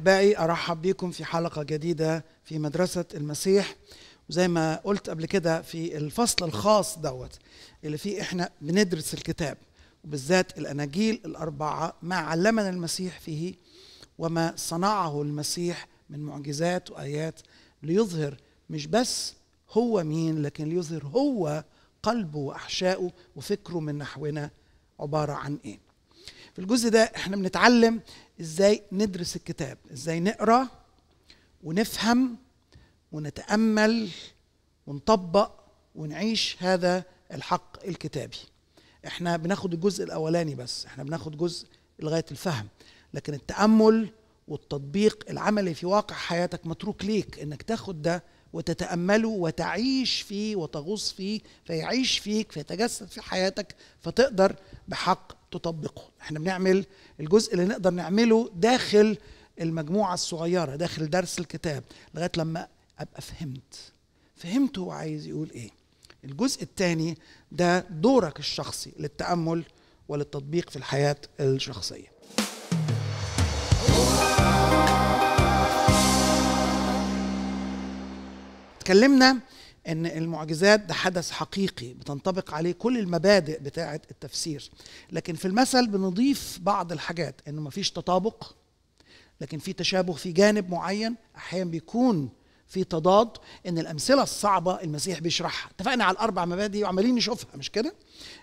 احبائي ارحب بكم في حلقه جديده في مدرسه المسيح وزي ما قلت قبل كده في الفصل الخاص دوت اللي فيه احنا بندرس الكتاب وبالذات الاناجيل الاربعه ما علمنا المسيح فيه وما صنعه المسيح من معجزات وايات ليظهر مش بس هو مين لكن ليظهر هو قلبه واحشائه وفكره من نحونا عباره عن ايه في الجزء ده احنا بنتعلم ازاي ندرس الكتاب ازاي نقرا ونفهم ونتامل ونطبق ونعيش هذا الحق الكتابي احنا بناخد الجزء الاولاني بس احنا بناخد جزء لغايه الفهم لكن التامل والتطبيق العملي في واقع حياتك متروك ليك انك تاخد ده وتتامله وتعيش فيه وتغوص فيه فيعيش فيك فيتجسد في حياتك فتقدر بحق تطبقه احنا بنعمل الجزء اللي نقدر نعمله داخل المجموعة الصغيرة داخل درس الكتاب لغاية لما أبقى فهمت فهمت هو عايز يقول إيه الجزء الثاني ده دورك الشخصي للتأمل وللتطبيق في الحياة الشخصية اتكلمنا ان المعجزات ده حدث حقيقي بتنطبق عليه كل المبادئ بتاعه التفسير لكن في المثل بنضيف بعض الحاجات انه مفيش تطابق لكن في تشابه في جانب معين احيانا بيكون في تضاد ان الامثله الصعبه المسيح بيشرحها اتفقنا على الاربع مبادئ وعمالين نشوفها مش كده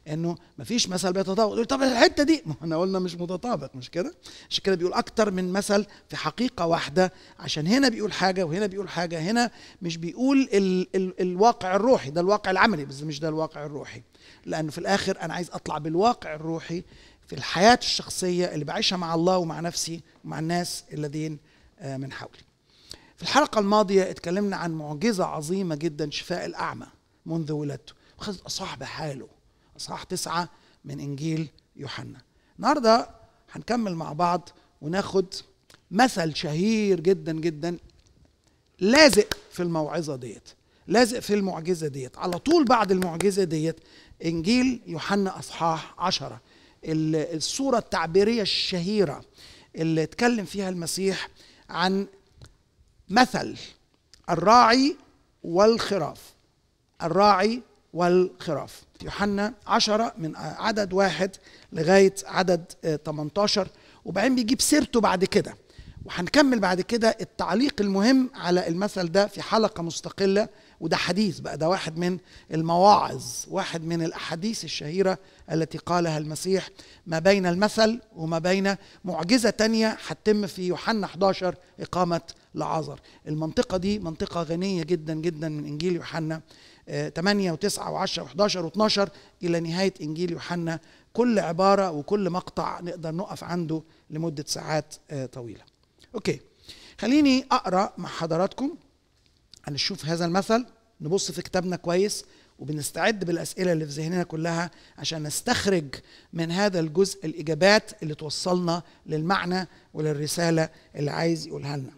انه مفيش مثل بيتطابق طب الحته دي ما احنا قلنا مش متطابق مش كده عشان كده بيقول اكتر من مثل في حقيقه واحده عشان هنا بيقول حاجه وهنا بيقول حاجه هنا مش بيقول ال ال الواقع الروحي ده الواقع العملي بس مش ده الواقع الروحي لانه في الاخر انا عايز اطلع بالواقع الروحي في الحياه الشخصيه اللي بعيشها مع الله ومع نفسي ومع الناس الذين آه، من حولي في الحلقة الماضية اتكلمنا عن معجزة عظيمة جدا شفاء الأعمى منذ ولادته وخذ أصح بحاله أصحاح تسعة من إنجيل يوحنا النهاردة هنكمل مع بعض وناخد مثل شهير جدا جدا لازق في الموعظة ديت لازق في المعجزة ديت على طول بعد المعجزة ديت إنجيل يوحنا أصحاح عشرة الصورة التعبيرية الشهيرة اللي اتكلم فيها المسيح عن مثل الراعي والخراف الراعي والخراف يوحنا عشرة من عدد واحد لغاية عدد 18 آه، وبعدين بيجيب سيرته بعد كده وهنكمل بعد كده التعليق المهم على المثل ده في حلقة مستقلة وده حديث بقى ده واحد من المواعظ واحد من الأحاديث الشهيرة التي قالها المسيح ما بين المثل وما بين معجزة تانية هتتم في يوحنا 11 إقامة لعازر المنطقة دي منطقة غنية جدا جدا من إنجيل يوحنا 8 و9 و10 و11 و12 إلى نهاية إنجيل يوحنا كل عبارة وكل مقطع نقدر نقف عنده لمدة ساعات آه، طويلة أوكي خليني أقرأ مع حضراتكم هنشوف هذا المثل نبص في كتابنا كويس وبنستعد بالاسئله اللي في ذهننا كلها عشان نستخرج من هذا الجزء الاجابات اللي توصلنا للمعنى وللرساله اللي عايز يقولها لنا.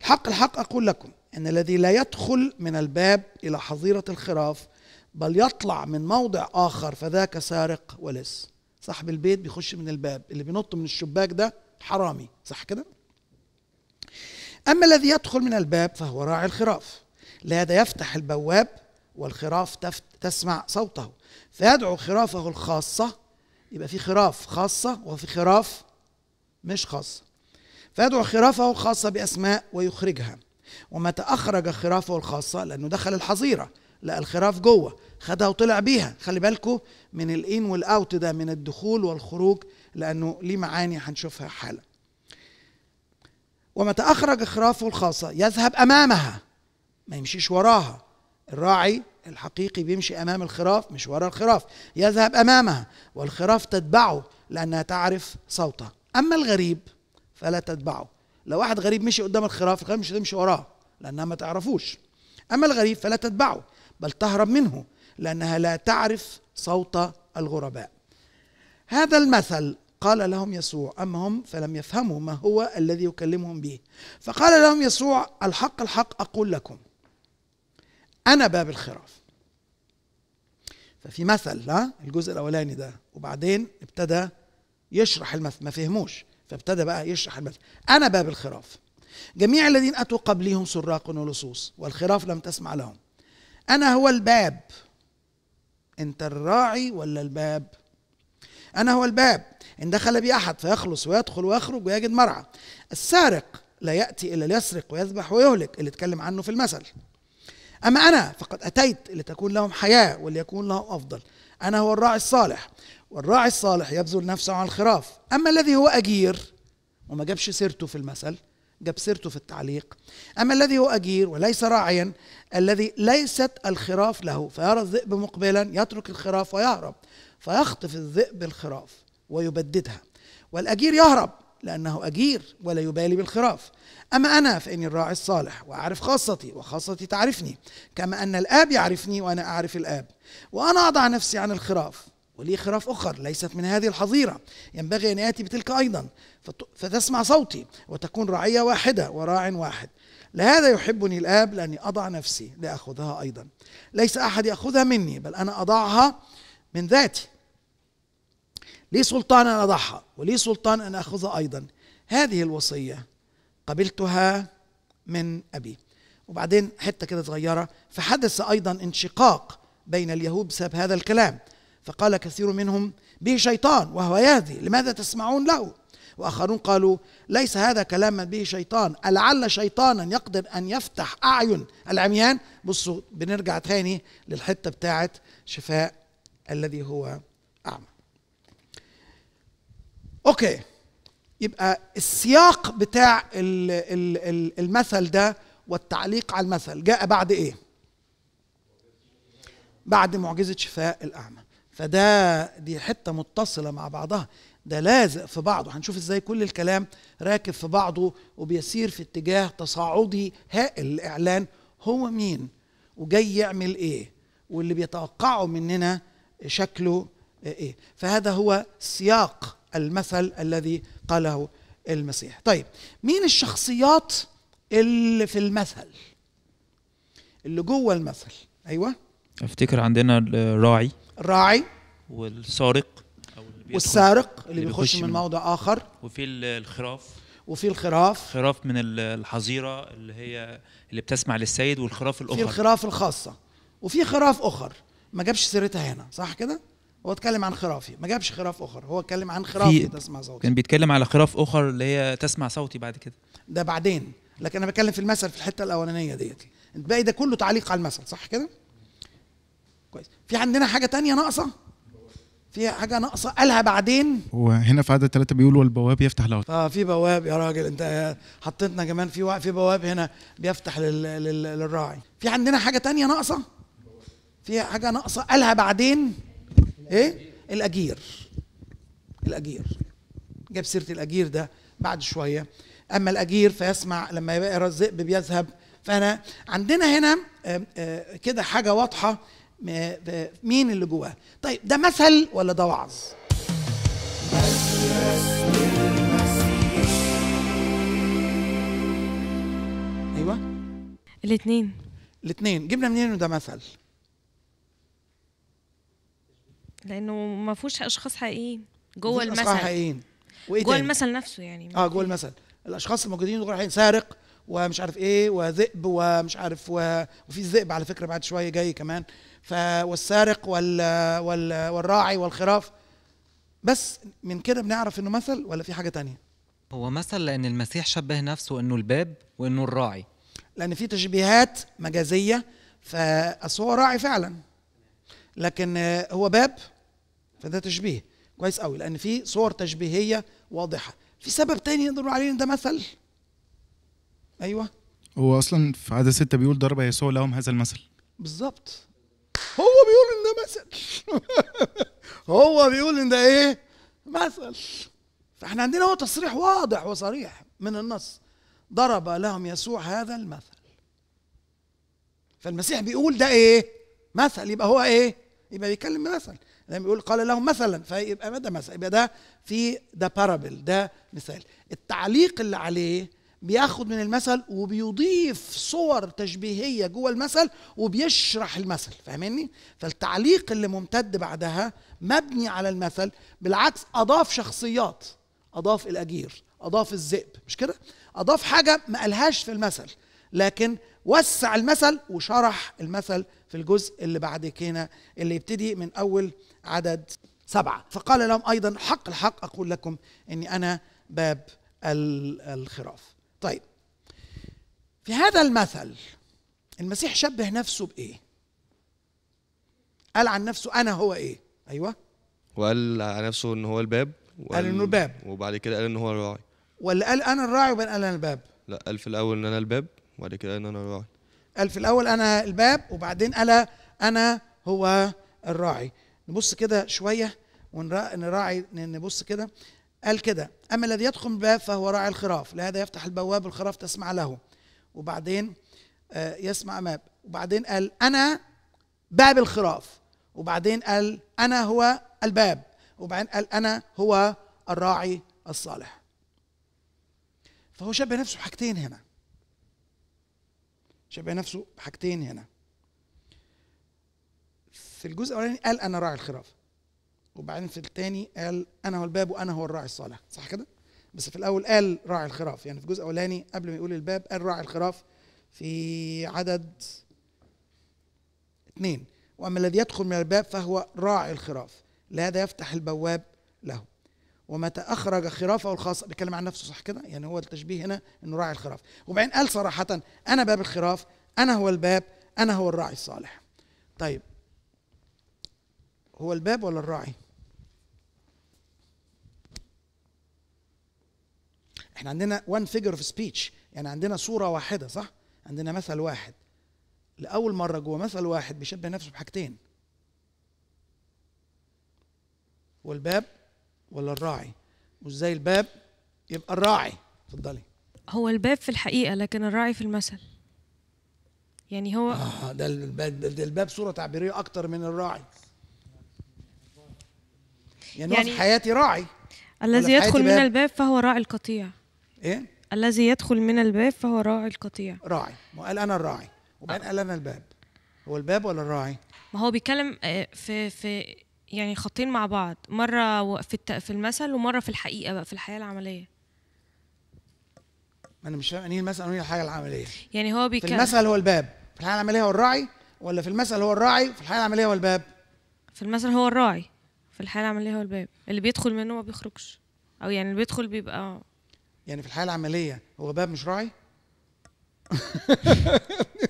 الحق الحق اقول لكم ان الذي لا يدخل من الباب الى حظيره الخراف بل يطلع من موضع اخر فذاك سارق ولس. صاحب البيت بيخش من الباب اللي بينط من الشباك ده حرامي صح كده؟ أما الذي يدخل من الباب فهو راعي الخراف لهذا يفتح البواب والخراف تفت تسمع صوته فيدعو خرافه الخاصة يبقى في خراف خاصة وفي خراف مش خاصة فيدعو خرافه الخاصة بأسماء ويخرجها ومتى أخرج خرافه الخاصة لأنه دخل الحظيرة لقى الخراف جوه خدها وطلع بيها خلي بالكم من الإن والأوت ده من الدخول والخروج لأنه ليه معاني هنشوفها حالا ومتى أخرج خرافه الخاصة يذهب أمامها ما يمشيش وراها الراعي الحقيقي بيمشي أمام الخراف مش ورا الخراف يذهب أمامها والخراف تتبعه لأنها تعرف صوته أما الغريب فلا تتبعه لو واحد غريب مشي قدام الخراف الخراف مش هتمشي وراه لأنها ما تعرفوش أما الغريب فلا تتبعه بل تهرب منه لأنها لا تعرف صوت الغرباء هذا المثل قال لهم يسوع أما هم فلم يفهموا ما هو الذي يكلمهم به فقال لهم يسوع الحق الحق أقول لكم أنا باب الخراف ففي مثل ها الجزء الأولاني ده وبعدين ابتدى يشرح المثل ما فهموش فابتدى بقى يشرح المثل أنا باب الخراف جميع الذين أتوا قبليهم سراق ولصوص والخراف لم تسمع لهم أنا هو الباب أنت الراعي ولا الباب أنا هو الباب إن دخل بي أحد فيخلص ويدخل ويخرج ويجد مرعى السارق لا يأتي إلا ليسرق ويذبح ويهلك اللي اتكلم عنه في المثل أما أنا فقد أتيت لتكون لهم حياة وليكون لهم أفضل أنا هو الراعي الصالح والراعي الصالح يبذل نفسه على الخراف أما الذي هو أجير وما جابش سيرته في المثل جاب سيرته في التعليق أما الذي هو أجير وليس راعيا الذي ليست الخراف له فيرى الذئب مقبلا يترك الخراف ويهرب فيخطف الذئب الخراف ويبددها والأجير يهرب لأنه أجير ولا يبالي بالخراف أما أنا فإني الراعي الصالح وأعرف خاصتي وخاصتي تعرفني كما أن الآب يعرفني وأنا أعرف الآب وأنا أضع نفسي عن الخراف ولي خراف أخر ليست من هذه الحظيرة ينبغي أن يأتي بتلك أيضا فتسمع صوتي وتكون رعية واحدة وراع واحد لهذا يحبني الآب لأني أضع نفسي لأخذها أيضا ليس أحد يأخذها مني بل أنا أضعها من ذاتي لي سلطان أن أضعها ولي سلطان أن أخذها أيضا هذه الوصية قبلتها من أبي وبعدين حتة كده صغيرة فحدث أيضا انشقاق بين اليهود بسبب هذا الكلام فقال كثير منهم به شيطان وهو يهدي لماذا تسمعون له وآخرون قالوا ليس هذا كلاما به شيطان ألعل شيطانا يقدر أن يفتح أعين العميان بصوا بنرجع تاني للحتة بتاعت شفاء الذي هو أعمى اوكي يبقى السياق بتاع المثل ده والتعليق على المثل جاء بعد ايه بعد معجزه شفاء الاعمى فده دي حته متصله مع بعضها ده لازق في بعضه هنشوف ازاي كل الكلام راكب في بعضه وبيسير في اتجاه تصاعدي هائل الاعلان هو مين وجاي يعمل ايه واللي بيتوقعه مننا شكله ايه فهذا هو سياق المثل الذي قاله المسيح طيب مين الشخصيات اللي في المثل اللي جوه المثل ايوه افتكر عندنا الراعي الراعي والسارق والسارق اللي, اللي بيخش من, موضع اخر وفي الخراف وفي الخراف خراف من الحظيره اللي هي اللي بتسمع للسيد والخراف الاخر في الخراف الخاصه وفي خراف اخر ما جابش سيرتها هنا صح كده هو اتكلم عن خرافي ما جابش خراف اخر هو اتكلم عن خرافي تسمع صوتي كان بيتكلم على خراف اخر اللي هي تسمع صوتي بعد كده ده بعدين لكن انا بتكلم في المثل في الحته الاولانيه ديت الباقي ده كله تعليق على المثل صح كده كويس في عندنا حاجه تانية ناقصه في حاجه ناقصه قالها بعدين وهنا في عدد ثلاثة بيقول والبواب يفتح له آه، في بواب يا راجل انت حطيتنا كمان في في بواب هنا بيفتح لل... لل... للراعي في عندنا حاجه تانية ناقصه في حاجه ناقصه قالها بعدين ايه الاجير الاجير جاب سيره الاجير ده بعد شويه اما الاجير فيسمع لما يبقى الذئب بيذهب فانا عندنا هنا آه، آه، كده حاجه واضحه آه، مين اللي جواه طيب ده مثل ولا ده وعظ ايوه الاثنين الاثنين جبنا منين ده مثل لانه ما فيهوش اشخاص حقيقيين جوه المثل اشخاص حقيقيين جوه المثل نفسه يعني اه جوه المثل الاشخاص الموجودين دول رايحين سارق ومش عارف ايه وذئب ومش عارف و... وفي الذئب على فكره بعد شويه جاي كمان ف والسارق وال... وال... والراعي والخراف بس من كده بنعرف انه مثل ولا في حاجه تانية هو مثل لان المسيح شبه نفسه انه الباب وانه الراعي لان في تشبيهات مجازيه فاصل هو راعي فعلا لكن هو باب فده تشبيه كويس قوي لان في صور تشبيهيه واضحه في سبب تاني نقدر نقول عليه ان ده مثل ايوه هو اصلا في عدد ستة بيقول ضرب يسوع لهم هذا المثل بالظبط هو بيقول ان ده مثل هو بيقول ان ده ايه مثل فاحنا عندنا هو تصريح واضح وصريح من النص ضرب لهم يسوع هذا المثل فالمسيح بيقول ده ايه مثل يبقى هو ايه يبقى بيتكلم بمثل لما يقول قال لهم مثلا فيبقى ده مثلا يبقى ده في ده بارابل ده مثال التعليق اللي عليه بياخد من المثل وبيضيف صور تشبيهيه جوه المثل وبيشرح المثل فاهمني فالتعليق اللي ممتد بعدها مبني على المثل بالعكس اضاف شخصيات اضاف الاجير اضاف الذئب مش كده اضاف حاجه ما قالهاش في المثل لكن وسع المثل وشرح المثل في الجزء اللي بعد كده اللي يبتدي من أول عدد سبعة فقال لهم أيضا حق الحق أقول لكم أني أنا باب الخراف طيب في هذا المثل المسيح شبه نفسه بإيه؟ قال عن نفسه أنا هو إيه؟ أيوه وقال عن نفسه إن هو الباب قال إنه الباب وبعد كده قال إن هو الراعي ولا قال أنا الراعي وبعدين قال أنا الباب؟ لا قال في الأول إن أنا الباب وبعد كده قال انا الراعي قال في الاول انا الباب وبعدين قال انا هو الراعي نبص كده شويه ونراعي نبص كده قال كده اما الذي يدخل الباب فهو راعي الخراف لهذا يفتح البواب الخراف تسمع له وبعدين آه، يسمع ماب وبعدين قال انا باب الخراف وبعدين قال انا هو الباب وبعدين قال انا هو الراعي الصالح فهو شبه نفسه حاجتين هنا شبه نفسه بحاجتين هنا في الجزء الاولاني قال انا راعي الخراف وبعدين في الثاني قال انا هو الباب وانا هو الراعي الصالح صح كده بس في الاول قال راعي الخراف يعني في الجزء الاولاني قبل ما يقول الباب قال راعي الخراف في عدد اثنين واما الذي يدخل من الباب فهو راعي الخراف لهذا يفتح البواب له ومتى أخرج خرافه الخاصة بيتكلم عن نفسه صح كده يعني هو التشبيه هنا إنه راعي الخراف وبعدين قال صراحة أنا باب الخراف أنا هو الباب أنا هو الراعي الصالح طيب هو الباب ولا الراعي؟ احنا عندنا وان فيجر اوف سبيتش يعني عندنا صورة واحدة صح؟ عندنا مثل واحد لأول مرة جوه مثل واحد بيشبه نفسه بحاجتين والباب ولا الراعي مش زي الباب يبقى الراعي اتفضلي هو الباب في الحقيقه لكن الراعي في المثل يعني هو آه ده الباب ده الباب صوره تعبيريه اكتر من الراعي يعني, يعني في حياتي راعي الذي يدخل من الباب فهو راعي القطيع ايه الذي يدخل من الباب فهو راعي القطيع راعي ما قال انا الراعي وبعدين قال انا الباب هو الباب ولا الراعي ما هو بيتكلم آه، في في يعني خطين مع بعض مرة في في المثل ومرة في الحقيقة بقى في الحياة العملية أنا مش فاهم أنهي المثل أنهي الحياة العملية يعني هو بيك في المثل هو الباب في الحياة العملية هو الراعي ولا في المثل هو الراعي في الحياة العملية هو الباب في المثل هو الراعي في الحياة العملية هو الباب اللي بيدخل منه ما بيخرجش أو يعني اللي بيدخل بيبقى آه. يعني في الحياة العملية هو باب مش راعي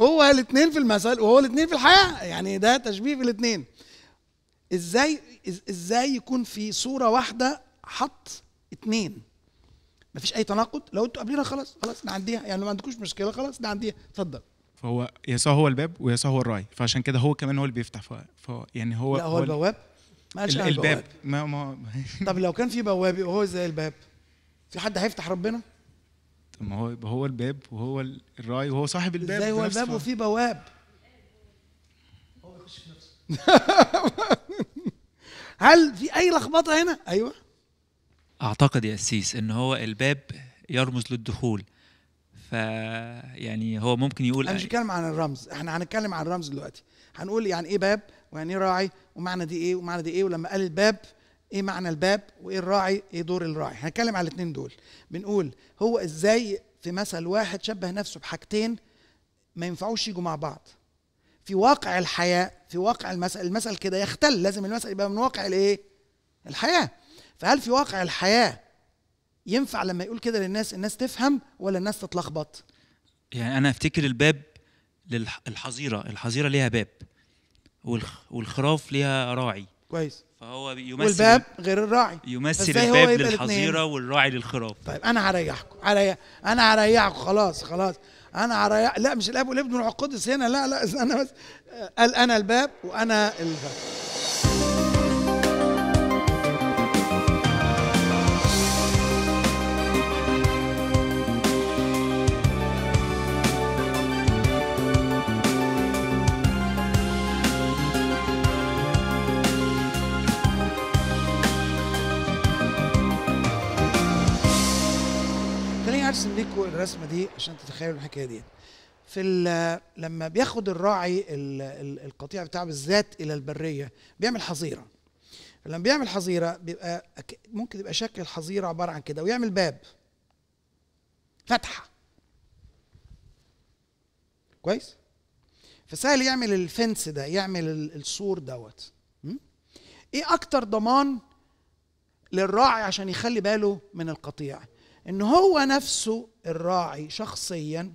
هو الاثنين في المثل وهو الاثنين في الحياه يعني ده تشبيه في الاثنين ازاي ازاي يكون في صوره واحده حط اثنين مفيش اي تناقض لو انتوا قابلينها خلاص خلاص نعديها يعني ما عندكوش مشكله خلاص نعديها اتفضل فهو يسوع هو الباب ويسوع هو الراي فعشان كده هو كمان هو اللي بيفتح فهو يعني هو لا هو, هو البواب ما قالش الباب ما ما طب لو كان في بواب وهو هو زي الباب في حد هيفتح ربنا ما هو يبقى هو الباب وهو الراي وهو صاحب الباب ازاي هو الباب وفي بواب هو نفسه هل في اي لخبطه هنا ايوه اعتقد يا سيس ان هو الباب يرمز للدخول ف يعني هو ممكن يقول انا مش بتكلم عن الرمز احنا هنتكلم عن الرمز دلوقتي هنقول يعني ايه باب ويعني ايه راعي ومعنى دي ايه ومعنى دي ايه ولما قال الباب ايه معنى الباب وايه الراعي ايه دور الراعي هنتكلم على الاثنين دول بنقول هو ازاي في مثل واحد شبه نفسه بحاجتين ما ينفعوش يجوا مع بعض في واقع الحياه في واقع المثل المثل كده يختل لازم المثل يبقى من واقع الايه الحياه فهل في واقع الحياه ينفع لما يقول كده للناس الناس تفهم ولا الناس تتلخبط يعني انا افتكر الباب للحظيره الحظيره ليها باب والخراف ليها راعي كويس فهو يمثل والباب غير الراعي يمثل الباب للحظيره والراعي للخراف طيب انا هريحكم علي انا هريحكم خلاص خلاص انا هريح لا مش الاب والابن والروح القدس هنا لا لا انا بس قال انا الباب وانا الباب هرسم لكم الرسمه دي عشان تتخيلوا الحكايه دي في لما بياخد الراعي القطيع بتاعه بالذات الى البريه بيعمل حظيره لما بيعمل حظيره بيبقى ممكن يبقى شكل الحظيره عباره عن كده ويعمل باب فتحه كويس فسهل يعمل الفنس ده يعمل السور دوت ايه اكتر ضمان للراعي عشان يخلي باله من القطيع ان هو نفسه الراعي شخصيا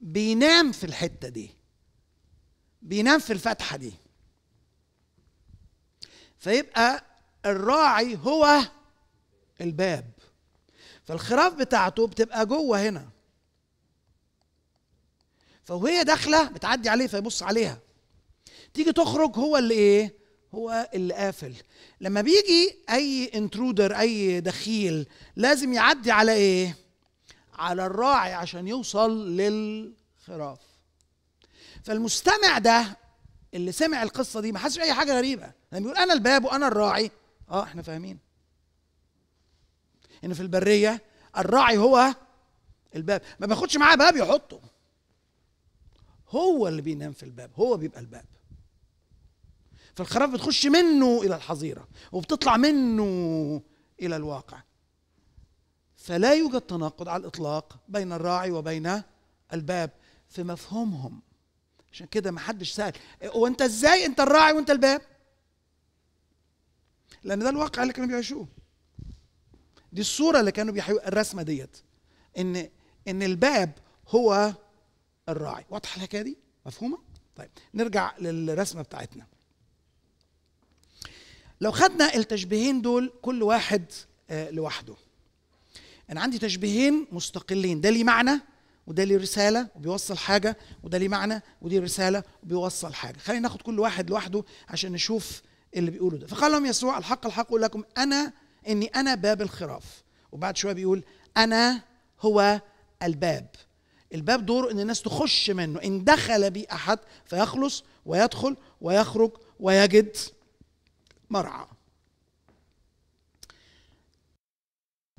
بينام في الحته دي بينام في الفتحه دي فيبقى الراعي هو الباب فالخراف بتاعته بتبقى جوه هنا فوهي داخله بتعدي عليه فيبص عليها تيجي تخرج هو اللي ايه هو اللي قافل لما بيجي اي انترودر اي دخيل لازم يعدي على ايه على الراعي عشان يوصل للخراف فالمستمع ده اللي سمع القصه دي ما حسش اي حاجه غريبه لما بيقول انا الباب وانا الراعي اه احنا فاهمين ان في البريه الراعي هو الباب ما بياخدش معاه باب يحطه هو اللي بينام في الباب هو بيبقى الباب فالخراف بتخش منه إلى الحظيرة وبتطلع منه إلى الواقع فلا يوجد تناقض على الإطلاق بين الراعي وبين الباب في مفهومهم عشان كده ما حدش سأل وانت ازاي انت الراعي وانت الباب لان ده الواقع اللي كانوا بيعيشوه دي الصورة اللي كانوا بيحيوا الرسمة ديت ان ان الباب هو الراعي واضحة الحكاية دي مفهومة طيب نرجع للرسمة بتاعتنا لو خدنا التشبيهين دول كل واحد آه، لوحده انا عندي تشبيهين مستقلين ده ليه معنى وده ليه رساله وبيوصل حاجه وده ليه معنى ودي رساله وبيوصل حاجه خلينا ناخد كل واحد لوحده عشان نشوف اللي بيقوله ده فقال لهم يسوع الحق الحق اقول لكم انا اني انا باب الخراف وبعد شويه بيقول انا هو الباب الباب دوره ان الناس تخش منه ان دخل بي احد فيخلص ويدخل ويخرج ويجد مرعى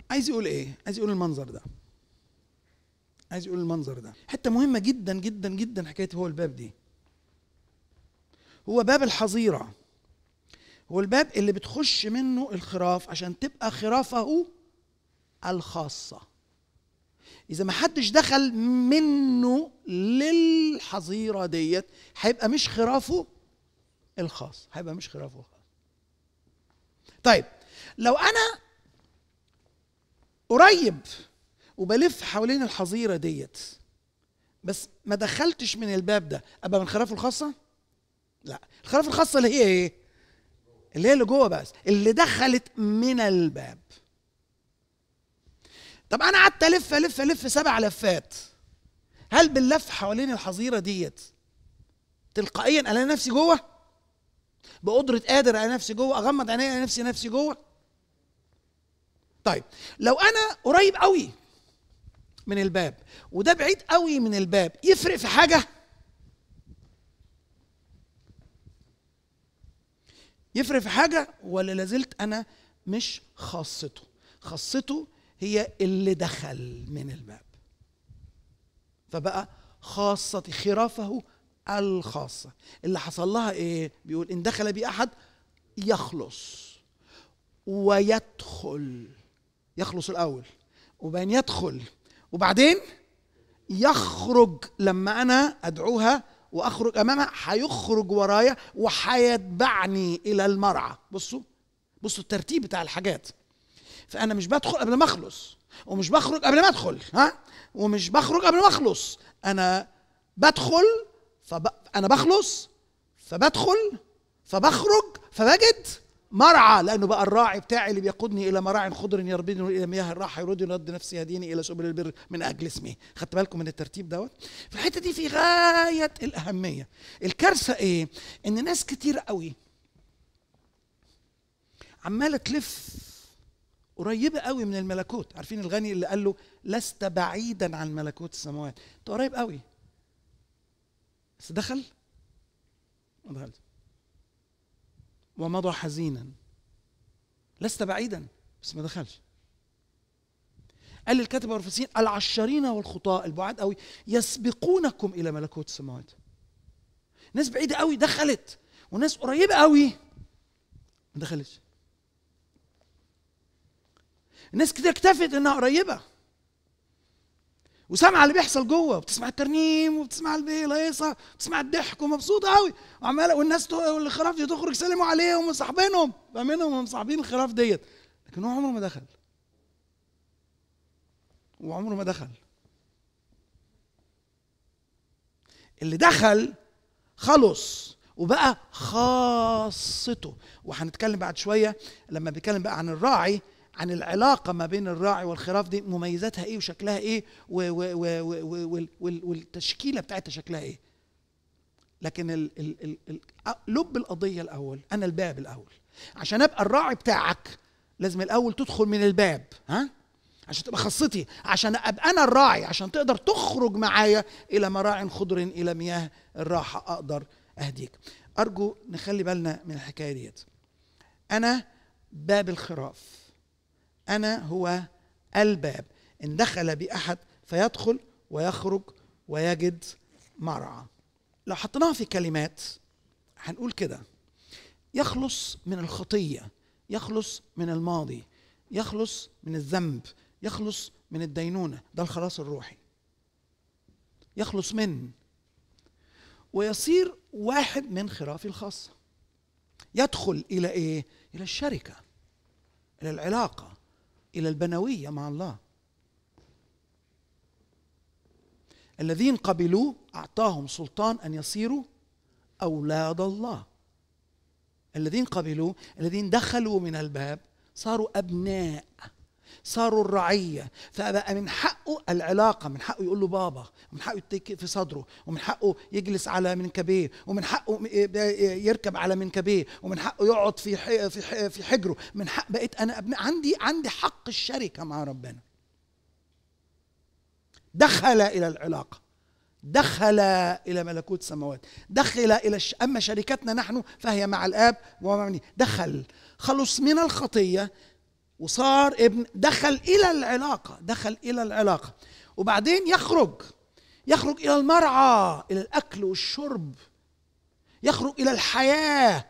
عايز يقول ايه عايز يقول المنظر ده عايز يقول المنظر ده حته مهمه جدا جدا جدا حكايه هو الباب دي هو باب الحظيره هو الباب اللي بتخش منه الخراف عشان تبقى خرافه الخاصه اذا ما حدش دخل منه للحظيره ديت هيبقى مش خرافه الخاص هيبقى مش خرافه طيب لو انا قريب وبلف حوالين الحظيره ديت بس ما دخلتش من الباب ده ابقى من خرافه الخاصه لا الخرافه الخاصه اللي هي ايه اللي هي اللي جوه بس اللي دخلت من الباب طب انا قعدت الف الف الف سبع لفات هل باللف حوالين الحظيره ديت تلقائيا الاقي نفسي جوه بقدره قادر على نفسي جوه اغمض عيني على نفسي نفسي جوه طيب لو انا قريب قوي من الباب وده بعيد قوي من الباب يفرق في حاجه يفرق في حاجه ولا لازلت انا مش خاصته خاصته هي اللي دخل من الباب فبقى خاصتي خرافه الخاصة اللي حصل لها إيه؟ بيقول إن دخل بي أحد يخلص ويدخل يخلص الأول وبين يدخل وبعدين يخرج لما أنا أدعوها وأخرج أمامها هيخرج ورايا وهيتبعني إلى المرعى بصوا بصوا الترتيب بتاع الحاجات فأنا مش بدخل قبل ما أخلص ومش بخرج قبل ما أدخل ها ومش بخرج قبل ما أخلص أنا بدخل فأنا بخلص فبدخل فبخرج فبجد مرعى لأنه بقى الراعي بتاعي اللي بيقودني إلى مراعي خضر يربدني إلى مياه الراحة يردني رد نفسي يهديني إلى سبل البر من أجل اسمي خدت بالكم من الترتيب دوت فالحتة دي في غاية الأهمية الكارثة إيه؟ إن ناس كتير قوي عمالة تلف قريبة قوي من الملكوت عارفين الغني اللي قال له لست بعيدا عن ملكوت السماوات أنت قريب قوي بس دخل ما دخلت ومضى حزينا لست بعيدا بس ما دخلش قال للكاتب والرفسين العشرين والخطاء البعاد قوي يسبقونكم الى ملكوت السماوات ناس بعيده قوي دخلت وناس قريبه قوي ما دخلتش ناس كتير اكتفت انها قريبه وسامعه اللي بيحصل جوه بتسمع الترنيم وبتسمع البيه الهيصه بتسمع الضحك ومبسوطه قوي وعماله والناس الخراف دي تخرج سلموا عليهم ومصاحبينهم بقى ومصاحبين الخراف ديت لكن هو عمره ما دخل وعمره ما دخل اللي دخل خلص وبقى خاصته وهنتكلم بعد شويه لما بيتكلم بقى عن الراعي عن العلاقة ما بين الراعي والخراف دي مميزاتها ايه وشكلها ايه و و و و و والتشكيلة بتاعتها شكلها ايه لكن ال ال ال ال لب القضية الأول أنا الباب الأول عشان أبقى الراعي بتاعك لازم الأول تدخل من الباب ها عشان تبقى خاصتي عشان ابقى انا الراعي عشان تقدر تخرج معايا الى مراع خضر الى مياه الراحه اقدر اهديك ارجو نخلي بالنا من الحكايه ديت انا باب الخراف أنا هو الباب إن دخل بي أحد فيدخل ويخرج ويجد مرعى لو حطيناها في كلمات هنقول كده يخلص من الخطية يخلص من الماضي يخلص من الذنب يخلص من الدينونة ده الخلاص الروحي يخلص من ويصير واحد من خرافي الخاصة يدخل إلى إيه؟ إلى الشركة إلى العلاقة إلى البنوية مع الله الذين قبلوه أعطاهم سلطان أن يصيروا أولاد الله الذين قبلوا الذين دخلوا من الباب صاروا أبناء صاروا الرعية فبقى من حقه العلاقة من حقه يقول له بابا ومن حقه يتك في صدره ومن حقه يجلس على منكبيه ومن حقه يركب على منكبيه ومن حقه يقعد في في حجره من حق بقيت أنا أبناء عندي عندي حق الشركة مع ربنا دخل إلى العلاقة دخل إلى ملكوت السماوات دخل إلى الش... أما شركتنا نحن فهي مع الآب ومع دخل خلص من الخطية وصار ابن دخل الى العلاقه دخل الى العلاقه وبعدين يخرج يخرج الى المرعى الى الاكل والشرب يخرج الى الحياه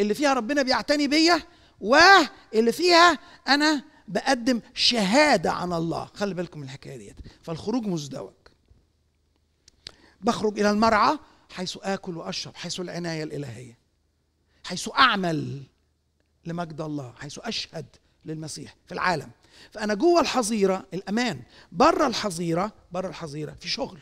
اللي فيها ربنا بيعتني بيا واللي فيها انا بقدم شهاده عن الله خلي بالكم من الحكايه ديت فالخروج مزدوج بخرج الى المرعى حيث اكل واشرب حيث العنايه الالهيه حيث اعمل لمجد الله حيث اشهد للمسيح في العالم فانا جوه الحظيره الامان بره الحظيره بره الحظيره في شغل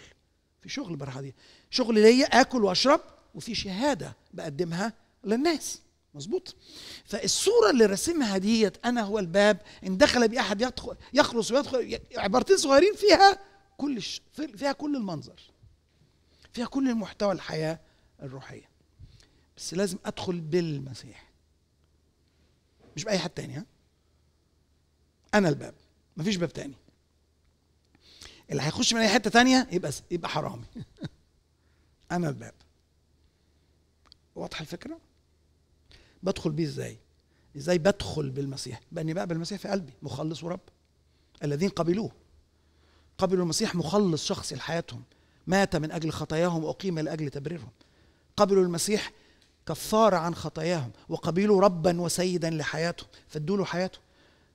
في شغل بره الحظيره شغل ليا اكل واشرب وفي شهاده بقدمها للناس مظبوط فالصوره اللي رسمها ديت انا هو الباب ان دخل بي احد يدخل يخلص ويدخل عبارتين صغيرين فيها كل فيها كل المنظر فيها كل المحتوى الحياه الروحيه بس لازم ادخل بالمسيح مش باي حد تاني ها انا الباب مفيش باب تاني اللي هيخش من اي حته تانية يبقى يبقى حرامي انا الباب واضحه الفكره بدخل بيه ازاي ازاي بدخل بالمسيح باني بقى بالمسيح في قلبي مخلص ورب الذين قبلوه قبلوا المسيح مخلص شخصي لحياتهم مات من اجل خطاياهم واقيم لاجل تبريرهم قبلوا المسيح كفاره عن خطاياهم وقبلوا ربا وسيدا لحياتهم فادوا له حياته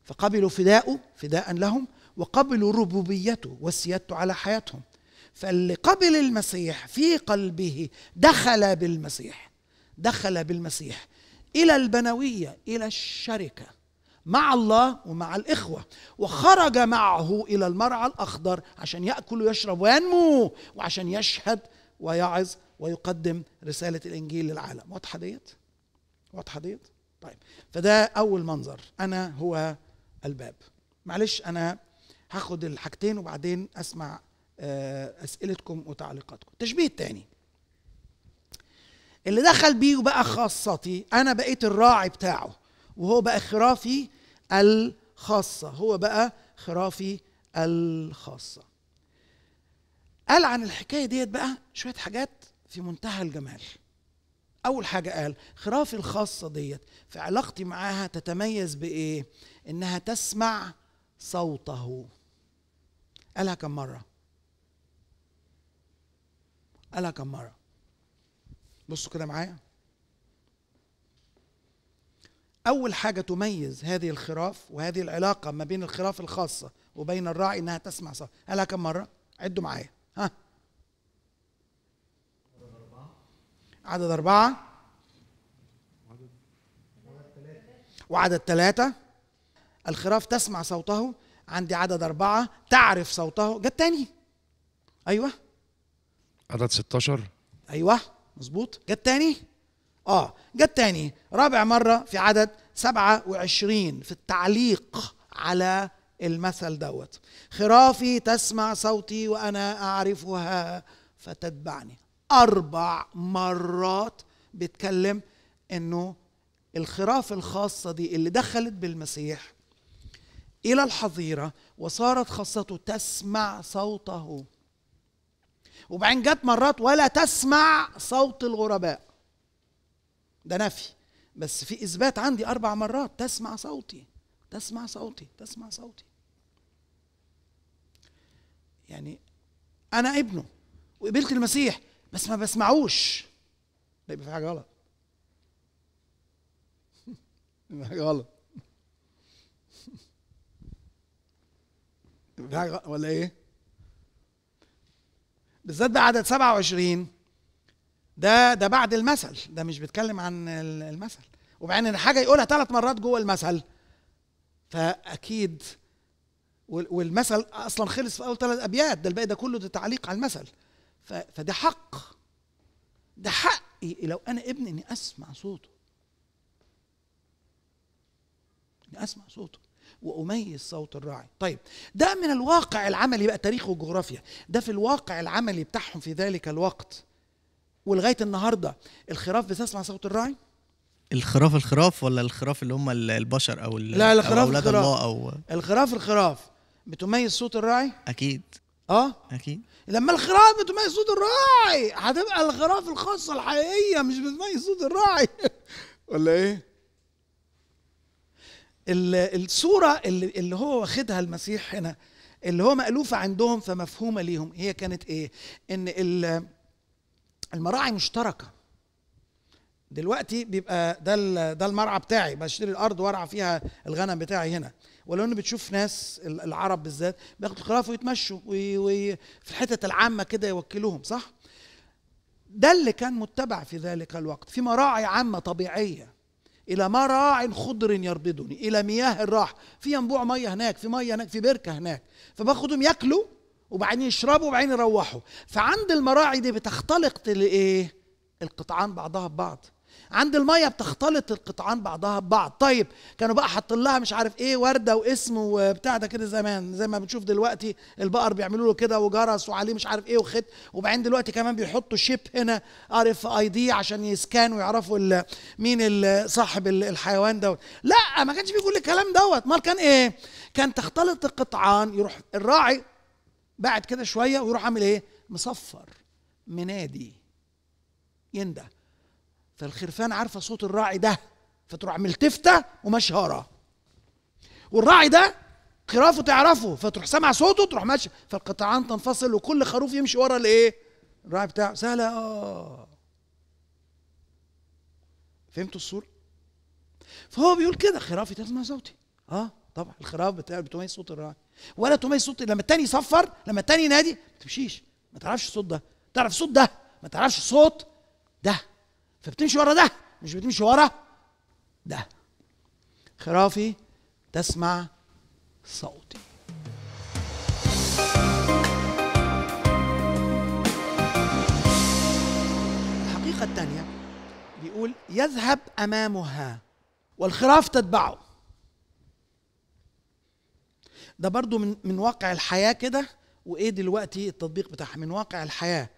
فقبلوا فداءه فداء لهم وقبلوا ربوبيته وسيادته على حياتهم فاللي قبل المسيح في قلبه دخل بالمسيح دخل بالمسيح الى البنويه الى الشركه مع الله ومع الاخوه وخرج معه الى المرعى الاخضر عشان ياكل ويشرب وينمو وعشان يشهد ويعظ ويقدم رساله الانجيل للعالم واضحه ديت واضحه ديت طيب فده اول منظر انا هو الباب معلش انا هاخد الحاجتين وبعدين اسمع آه، اسئلتكم وتعليقاتكم تشبيه تاني اللي دخل بيه وبقى خاصتي انا بقيت الراعي بتاعه وهو بقى خرافي الخاصه هو بقى خرافي الخاصه قال عن الحكايه ديت بقى شويه حاجات في منتهى الجمال اول حاجه قال خرافي الخاصه ديت في علاقتي معاها تتميز بايه انها تسمع صوته قالها كم مره قالها كم مره بصوا كده معايا اول حاجه تميز هذه الخراف وهذه العلاقه ما بين الخراف الخاصه وبين الراعي انها تسمع صوته قالها كم مره عدوا معايا ها عدد أربعة وعدد ثلاثة الخراف تسمع صوته عندي عدد أربعة تعرف صوته جت تاني أيوة عدد 16 أيوة مظبوط جت تاني آه جت تاني رابع مرة في عدد 27 في التعليق على المثل دوت خرافي تسمع صوتي وأنا أعرفها فتتبعني أربع مرات بيتكلم إنه الخراف الخاصة دي اللي دخلت بالمسيح إلى الحظيرة وصارت خاصته تسمع صوته وبعدين جت مرات ولا تسمع صوت الغرباء ده نفي بس في إثبات عندي أربع مرات تسمع صوتي تسمع صوتي تسمع صوتي يعني أنا ابنه وقبلت المسيح بس ما بسمعوش لا يبقى في حاجه غلط يبقى حاجه غلط في حاجه غلط ولا ايه بالذات بقى عدد 27 ده ده بعد المثل ده مش بيتكلم عن المثل وبعدين ان حاجه يقولها ثلاث مرات جوه المثل فاكيد والمثل اصلا خلص في اول ثلاث ابيات ده الباقي ده كله ده تعليق على المثل فده حق ده حقي لو انا ابن اني اسمع صوته اني اسمع صوته واميز صوت الراعي طيب ده من الواقع العملي بقى تاريخ وجغرافيا ده في الواقع العملي بتاعهم في ذلك الوقت ولغايه النهارده الخراف بتسمع صوت الراعي الخراف الخراف ولا الخراف اللي هم البشر او لا الخراف أو الخراف الله او الخراف الخراف بتميز صوت الراعي اكيد اه اكيد لما الخراف بتميز صوت الراعي هتبقى الخراف الخاصه الحقيقيه مش بتميز صوت الراعي ولا ايه الصوره اللي, اللي هو واخدها المسيح هنا اللي هو مألوفة عندهم فمفهومة ليهم هي كانت إيه؟ إن المراعي مشتركة دلوقتي بيبقى ده ده المرعى بتاعي بشتري الأرض وأرعى فيها الغنم بتاعي هنا ولو انه بتشوف ناس العرب بالذات بياخدوا الخلاف ويتمشوا وفي الحتت العامه كده يوكلوهم صح؟ ده اللي كان متبع في ذلك الوقت في مراعي عامه طبيعيه الى مراع خضر يربضني الى مياه الراح في ينبوع ميه هناك في ميه هناك في بركه هناك فباخدهم ياكلوا وبعدين يشربوا وبعدين يروحوا فعند المراعي دي بتختلق الايه القطعان بعضها ببعض عند الميه بتختلط القطعان بعضها ببعض طيب كانوا بقى حاطين لها مش عارف ايه ورده واسم وبتاع ده كده زمان زي ما بنشوف دلوقتي البقر بيعملوا له كده وجرس وعليه مش عارف ايه وخيط وبعدين دلوقتي كمان بيحطوا شيب هنا ار اف اي دي عشان يسكان ويعرفوا مين صاحب الحيوان دوت لا ما كانش بيقول كل الكلام دوت امال كان ايه كان تختلط القطعان يروح الراعي بعد كده شويه ويروح عامل ايه مصفر منادي ينده فالخرفان عارفه صوت الراعي ده فتروح ملتفته وماشيه وراه والراعي ده خرافه تعرفه فتروح سمع صوته تروح ماشيه فالقطعان تنفصل وكل خروف يمشي ورا الايه الراعي بتاعه سهله اه فهمتوا الصوره فهو بيقول كده خرافي تسمع صوتي اه طبعا الخراف بتاع بتميز صوت الراعي ولا تميز صوت لما التاني يصفر لما التاني ينادي ما تمشيش ما تعرفش الصوت ده تعرف صوت ده ما تعرفش صوت ده فبتمشي ورا ده مش بتمشي ورا ده خرافي تسمع صوتي الحقيقة الثانية بيقول يذهب أمامها والخراف تتبعه ده برضو من, من واقع الحياة كده وإيه دلوقتي التطبيق بتاعها من واقع الحياة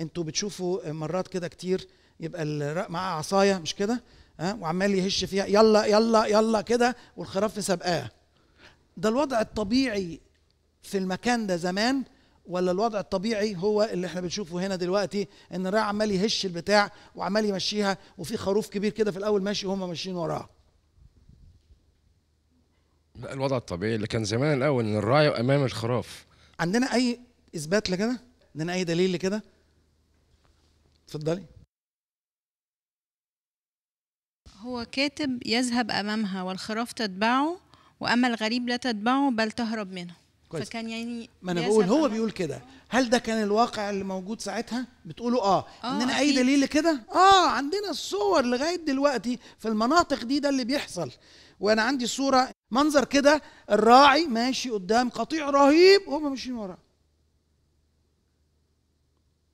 انتوا بتشوفوا مرات كده كتير يبقى معاه عصايه مش كده ها وعمال يهش فيها يلا يلا يلا كده والخرافه سابقاه ده الوضع الطبيعي في المكان ده زمان ولا الوضع الطبيعي هو اللي احنا بنشوفه هنا دلوقتي ان الراعي عمال يهش البتاع وعمال يمشيها وفي خروف كبير كده في الاول ماشي وهم ماشيين وراه لا الوضع الطبيعي اللي كان زمان الاول ان الراعي امام الخراف عندنا اي اثبات لكده عندنا اي دليل لكده اتفضلي هو كاتب يذهب أمامها والخراف تتبعه وأما الغريب لا تتبعه بل تهرب منه كويس. فكان يعني ما انا بقول هو بيقول كده هل ده كان الواقع اللي موجود ساعتها بتقولوا اه, آه ان اي دليل كده اه عندنا الصور لغايه دلوقتي في المناطق دي ده اللي بيحصل وانا عندي صوره منظر كده الراعي ماشي قدام قطيع رهيب وهم ماشيين وراه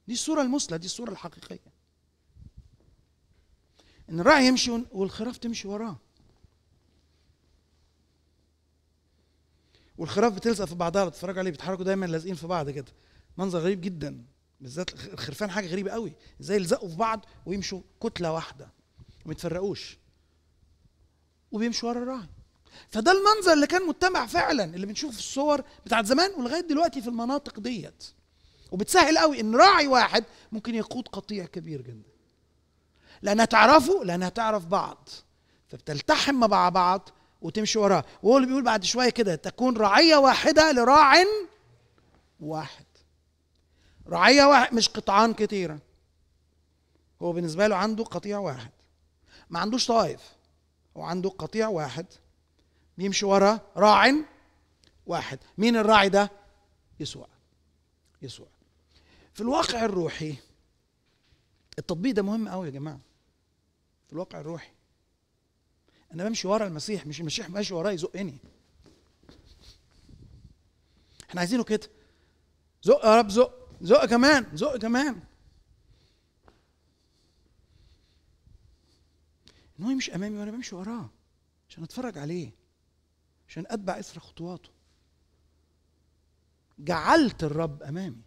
دي الصوره المثلى دي الصوره الحقيقيه ان الراعي يمشي والخراف تمشي وراه والخراف بتلزق في بعضها بتتفرج عليه بيتحركوا دايما لازقين في بعض كده منظر غريب جدا بالذات الخرفان حاجه غريبه قوي ازاي يلزقوا في بعض ويمشوا كتله واحده وما يتفرقوش وبيمشوا ورا الراعي فده المنظر اللي كان متبع فعلا اللي بنشوفه في الصور بتاعت زمان ولغايه دلوقتي في المناطق ديت وبتسهل قوي ان راعي واحد ممكن يقود قطيع كبير جدا لأن هتعرفوا لأن هتعرف بعض فبتلتحم مع بعض وتمشي وراه وهو اللي بيقول بعد شوية كده تكون رعية واحدة لراع واحد رعية واحد مش قطعان كتيرة هو بالنسبة له عنده قطيع واحد ما عندوش طائف هو عنده قطيع واحد بيمشي ورا راع واحد مين الراعي ده يسوع يسوع في الواقع الروحي التطبيق ده مهم قوي يا جماعه في الواقع الروحي انا بمشي ورا المسيح مش المسيح ماشي ورايا يزقني احنا عايزينه كده زق يا رب زق زق كمان زق كمان ان هو يمشي امامي وانا بمشي وراه عشان اتفرج عليه عشان اتبع اثر خطواته جعلت الرب امامي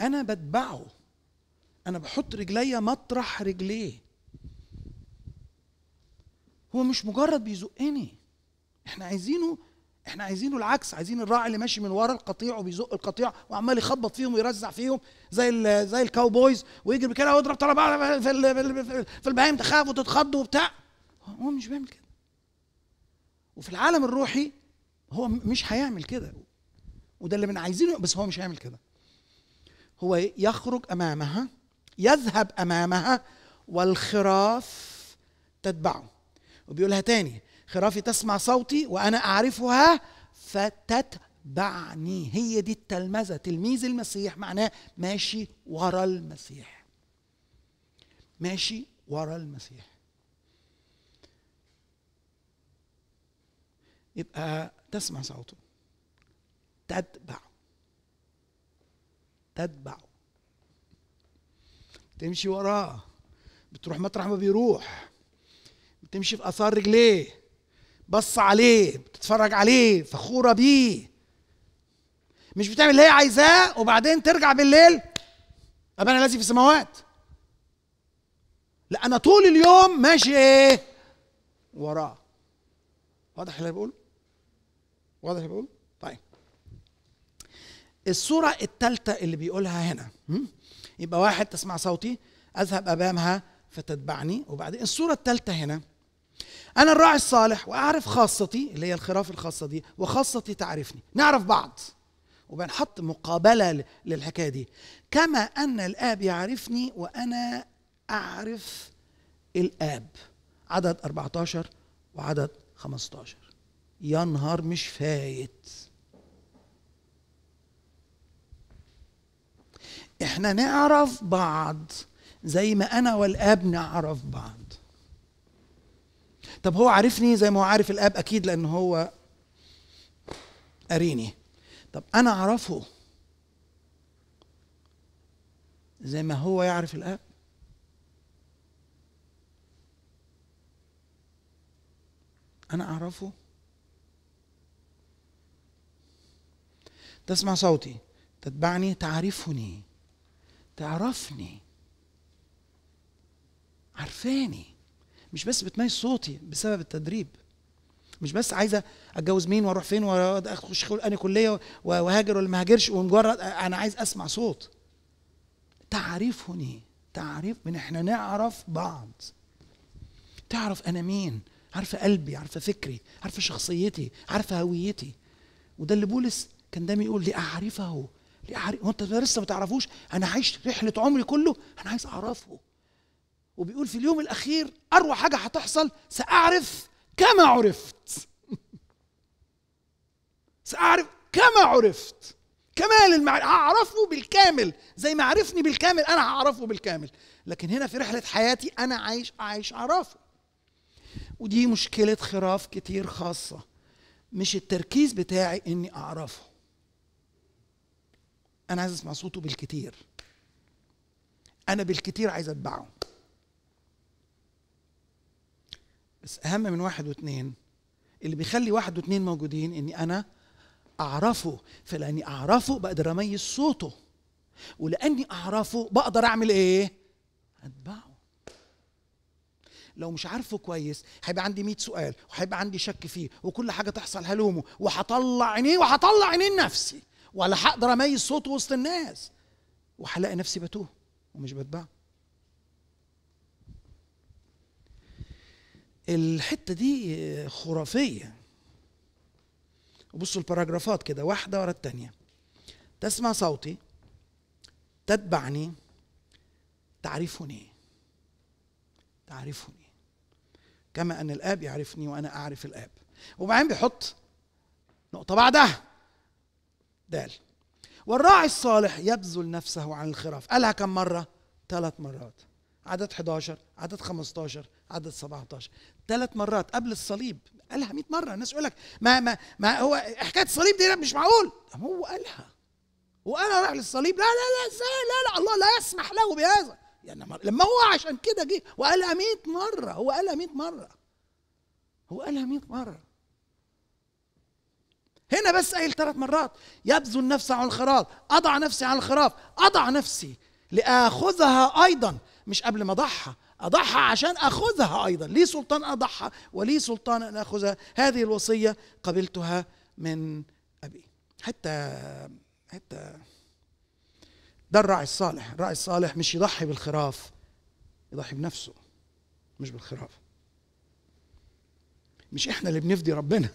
انا بتبعه انا بحط رجلي مطرح رجليه هو مش مجرد بيزقني احنا عايزينه احنا عايزينه العكس عايزين الراعي اللي ماشي من ورا القطيع وبيزق القطيع وعمال يخبط فيهم ويرزع فيهم زي زي الكاوبويز ويجري كده ويضرب طلبه في ال في البهايم تخاف وتتخض وبتاع هو مش بيعمل كده وفي العالم الروحي هو مش هيعمل كده وده اللي من عايزينه بس هو مش هيعمل كده هو يخرج امامها يذهب امامها والخراف تتبعه وبيقولها تاني خرافي تسمع صوتي وانا اعرفها فتتبعني هي دي التلمذه تلميذ المسيح معناه ماشي ورا المسيح ماشي ورا المسيح يبقى تسمع صوته تتبع تتبعه تمشي وراه بتروح مطرح ما بيروح بتمشي في اثار رجليه بص عليه بتتفرج عليه فخوره بيه مش بتعمل اللي هي عايزاه وبعدين ترجع بالليل ابانا الذي في السماوات لا انا طول اليوم ماشي ايه وراه واضح اللي بقوله واضح اللي بقوله الصورة الثالثة اللي بيقولها هنا يبقى واحد تسمع صوتي أذهب أمامها فتتبعني وبعدين الصورة الثالثة هنا أنا الراعي الصالح وأعرف خاصتي اللي هي الخراف الخاصة دي وخاصتي تعرفني نعرف بعض وبنحط مقابلة للحكاية دي كما أن الآب يعرفني وأنا أعرف الآب عدد 14 وعدد 15 يا نهار مش فايت احنا نعرف بعض زي ما انا والاب نعرف بعض طب هو عارفني زي ما هو عارف الاب اكيد لان هو قاريني طب انا اعرفه زي ما هو يعرف الاب انا اعرفه تسمع صوتي تتبعني تعرفني تعرفني عارفاني مش بس بتميز صوتي بسبب التدريب مش بس عايزه اتجوز مين واروح فين واخش انا كليه وهاجر ولا ما هاجرش ومجرد انا عايز اسمع صوت تعرفني تعرف من احنا نعرف بعض تعرف انا مين عارفه قلبي عارفه فكري عارفه شخصيتي عارفه هويتي وده اللي بولس كان دايما يقول لاعرفه ليه عريق وانت لسه ما تعرفوش انا عايش رحله عمري كله انا عايز اعرفه وبيقول في اليوم الاخير اروع حاجه هتحصل ساعرف كما عرفت ساعرف كما عرفت كمال المعرفة هعرفه بالكامل زي ما عرفني بالكامل انا هعرفه بالكامل لكن هنا في رحله حياتي انا عايش عايش اعرفه ودي مشكله خراف كتير خاصه مش التركيز بتاعي اني اعرفه انا عايز اسمع صوته بالكتير انا بالكتير عايز اتبعه بس اهم من واحد واثنين اللي بيخلي واحد واثنين موجودين اني انا اعرفه فلاني اعرفه بقدر اميز صوته ولاني اعرفه بقدر اعمل ايه اتبعه لو مش عارفه كويس هيبقى عندي 100 سؤال وهيبقى عندي شك فيه وكل حاجه تحصل هلومه وهطلع عينيه وهطلع عينين نفسي ولا هقدر اميز صوته وسط الناس وهلاقي نفسي بتوه ومش بتبع الحته دي خرافيه بصوا الباراجرافات كده واحده ورا التانيه تسمع صوتي تتبعني تعرفني تعرفني كما ان الاب يعرفني وانا اعرف الاب وبعدين بيحط نقطه بعدها دال والراعي الصالح يبذل نفسه عن الخراف قالها كم مرة؟ ثلاث مرات عدد 11 عدد 15 عدد 17 ثلاث مرات قبل الصليب قالها 100 مرة الناس يقول لك ما ما ما هو حكاية الصليب دي مش معقول هو قالها وانا رايح للصليب لا لا لا ازاي لا لا الله لا يسمح له بهذا يعني لما هو عشان كده جه وقالها 100 مرة هو قالها 100 مرة هو قالها 100 مرة هنا بس قايل ثلاث مرات يبذل النفس على الخراف أضع نفسي على الخراف أضع نفسي لآخذها أيضا مش قبل ما أضعها أضعها عشان أخذها أيضا لي سلطان أضعها ولي سلطان أن أخذها هذه الوصية قبلتها من أبي حتى حتى ده الراعي الصالح الراعي الصالح مش يضحي بالخراف يضحي بنفسه مش بالخراف مش احنا اللي بنفدي ربنا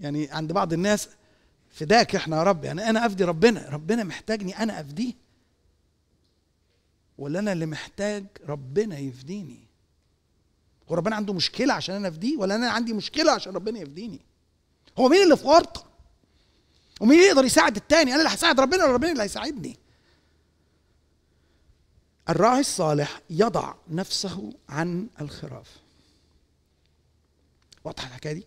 يعني عند بعض الناس فداك احنا يا رب يعني انا افدي ربنا ربنا محتاجني انا افديه ولا انا اللي محتاج ربنا يفديني هو ربنا عنده مشكله عشان انا افديه ولا انا عندي مشكله عشان ربنا يفديني هو مين اللي في ورطه ومين اللي يقدر يساعد التاني انا اللي هساعد ربنا ولا ربنا اللي هيساعدني الراعي الصالح يضع نفسه عن الخراف واضحه الحكايه دي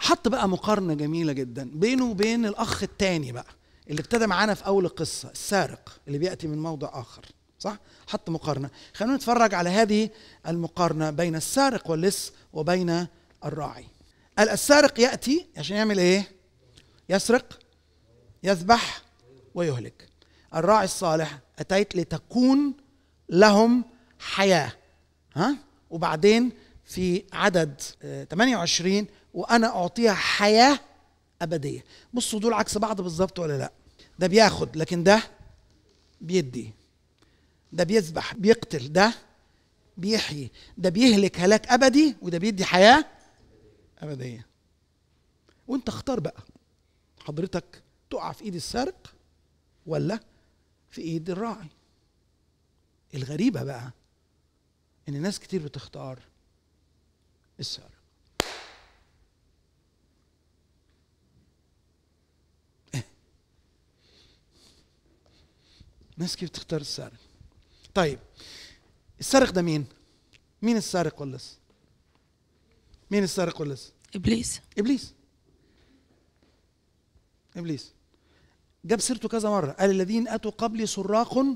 حط بقى مقارنه جميله جدا بينه وبين الاخ الثاني بقى اللي ابتدى معانا في اول القصه السارق اللي بياتي من موضع اخر صح حط مقارنه خلونا نتفرج على هذه المقارنه بين السارق واللص وبين الراعي قال السارق ياتي عشان يعمل ايه يسرق يذبح ويهلك الراعي الصالح اتيت لتكون لهم حياه ها وبعدين في عدد 28 آه، وانا اعطيها حياه ابديه بصوا دول عكس بعض بالظبط ولا لا ده بياخد لكن ده بيدي ده بيذبح بيقتل ده بيحيي ده بيهلك هلاك ابدي وده بيدي حياه ابديه وانت اختار بقى حضرتك تقع في ايد السارق ولا في ايد الراعي الغريبه بقى ان ناس كتير بتختار السارق الناس كيف تختار السارق طيب السارق ده مين مين السارق واللص مين السارق واللص ابليس ابليس ابليس جاب سيرته كذا مره قال الذين اتوا قبلي سراق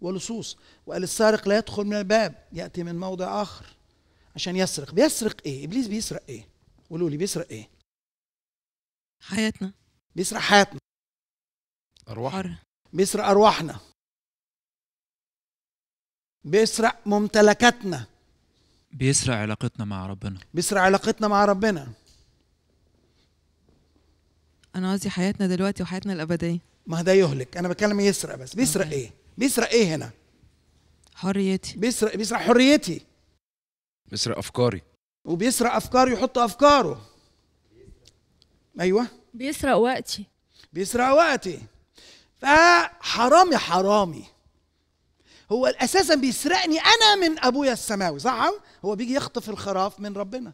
ولصوص وقال السارق لا يدخل من الباب ياتي من موضع اخر عشان يسرق بيسرق ايه ابليس بيسرق ايه قولوا لي بيسرق ايه حياتنا بيسرق حياتنا ارواحنا بيسرق ارواحنا بيسرق ممتلكاتنا بيسرق علاقتنا مع ربنا بيسرق علاقتنا مع ربنا انا قصدي حياتنا دلوقتي وحياتنا الابديه ما ده يهلك انا بتكلم يسرق بس بيسرق أوكي. ايه بيسرق ايه هنا حريتي بيسرق بيسرق حريتي بيسرق افكاري وبيسرق افكاري يحط افكاره ايوه بيسرق وقتي بيسرق وقتي فحرامي حرامي هو اساسا بيسرقني انا من ابويا السماوي صح هو بيجي يخطف الخراف من ربنا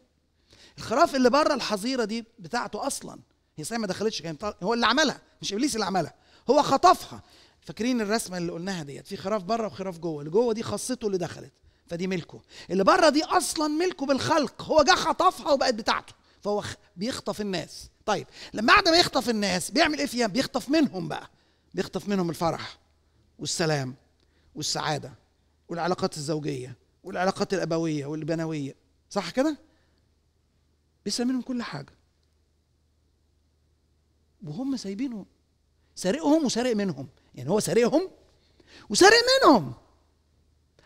الخراف اللي بره الحظيره دي بتاعته اصلا هي صحيح ما دخلتش كان هو اللي عملها مش ابليس اللي عملها هو خطفها فاكرين الرسمه اللي قلناها ديت في خراف بره وخراف جوه اللي جوه دي خاصته اللي دخلت فدي ملكه اللي بره دي اصلا ملكه بالخلق هو جه خطفها وبقت بتاعته فهو بيخطف الناس طيب لما بعد ما يخطف الناس بيعمل ايه فيها بيخطف منهم بقى بيخطف منهم الفرح والسلام والسعاده والعلاقات الزوجيه والعلاقات الابويه والبنويه صح كده بيسرق منهم كل حاجه وهم سايبينه سارقهم وسارق منهم يعني هو سارقهم وسارق منهم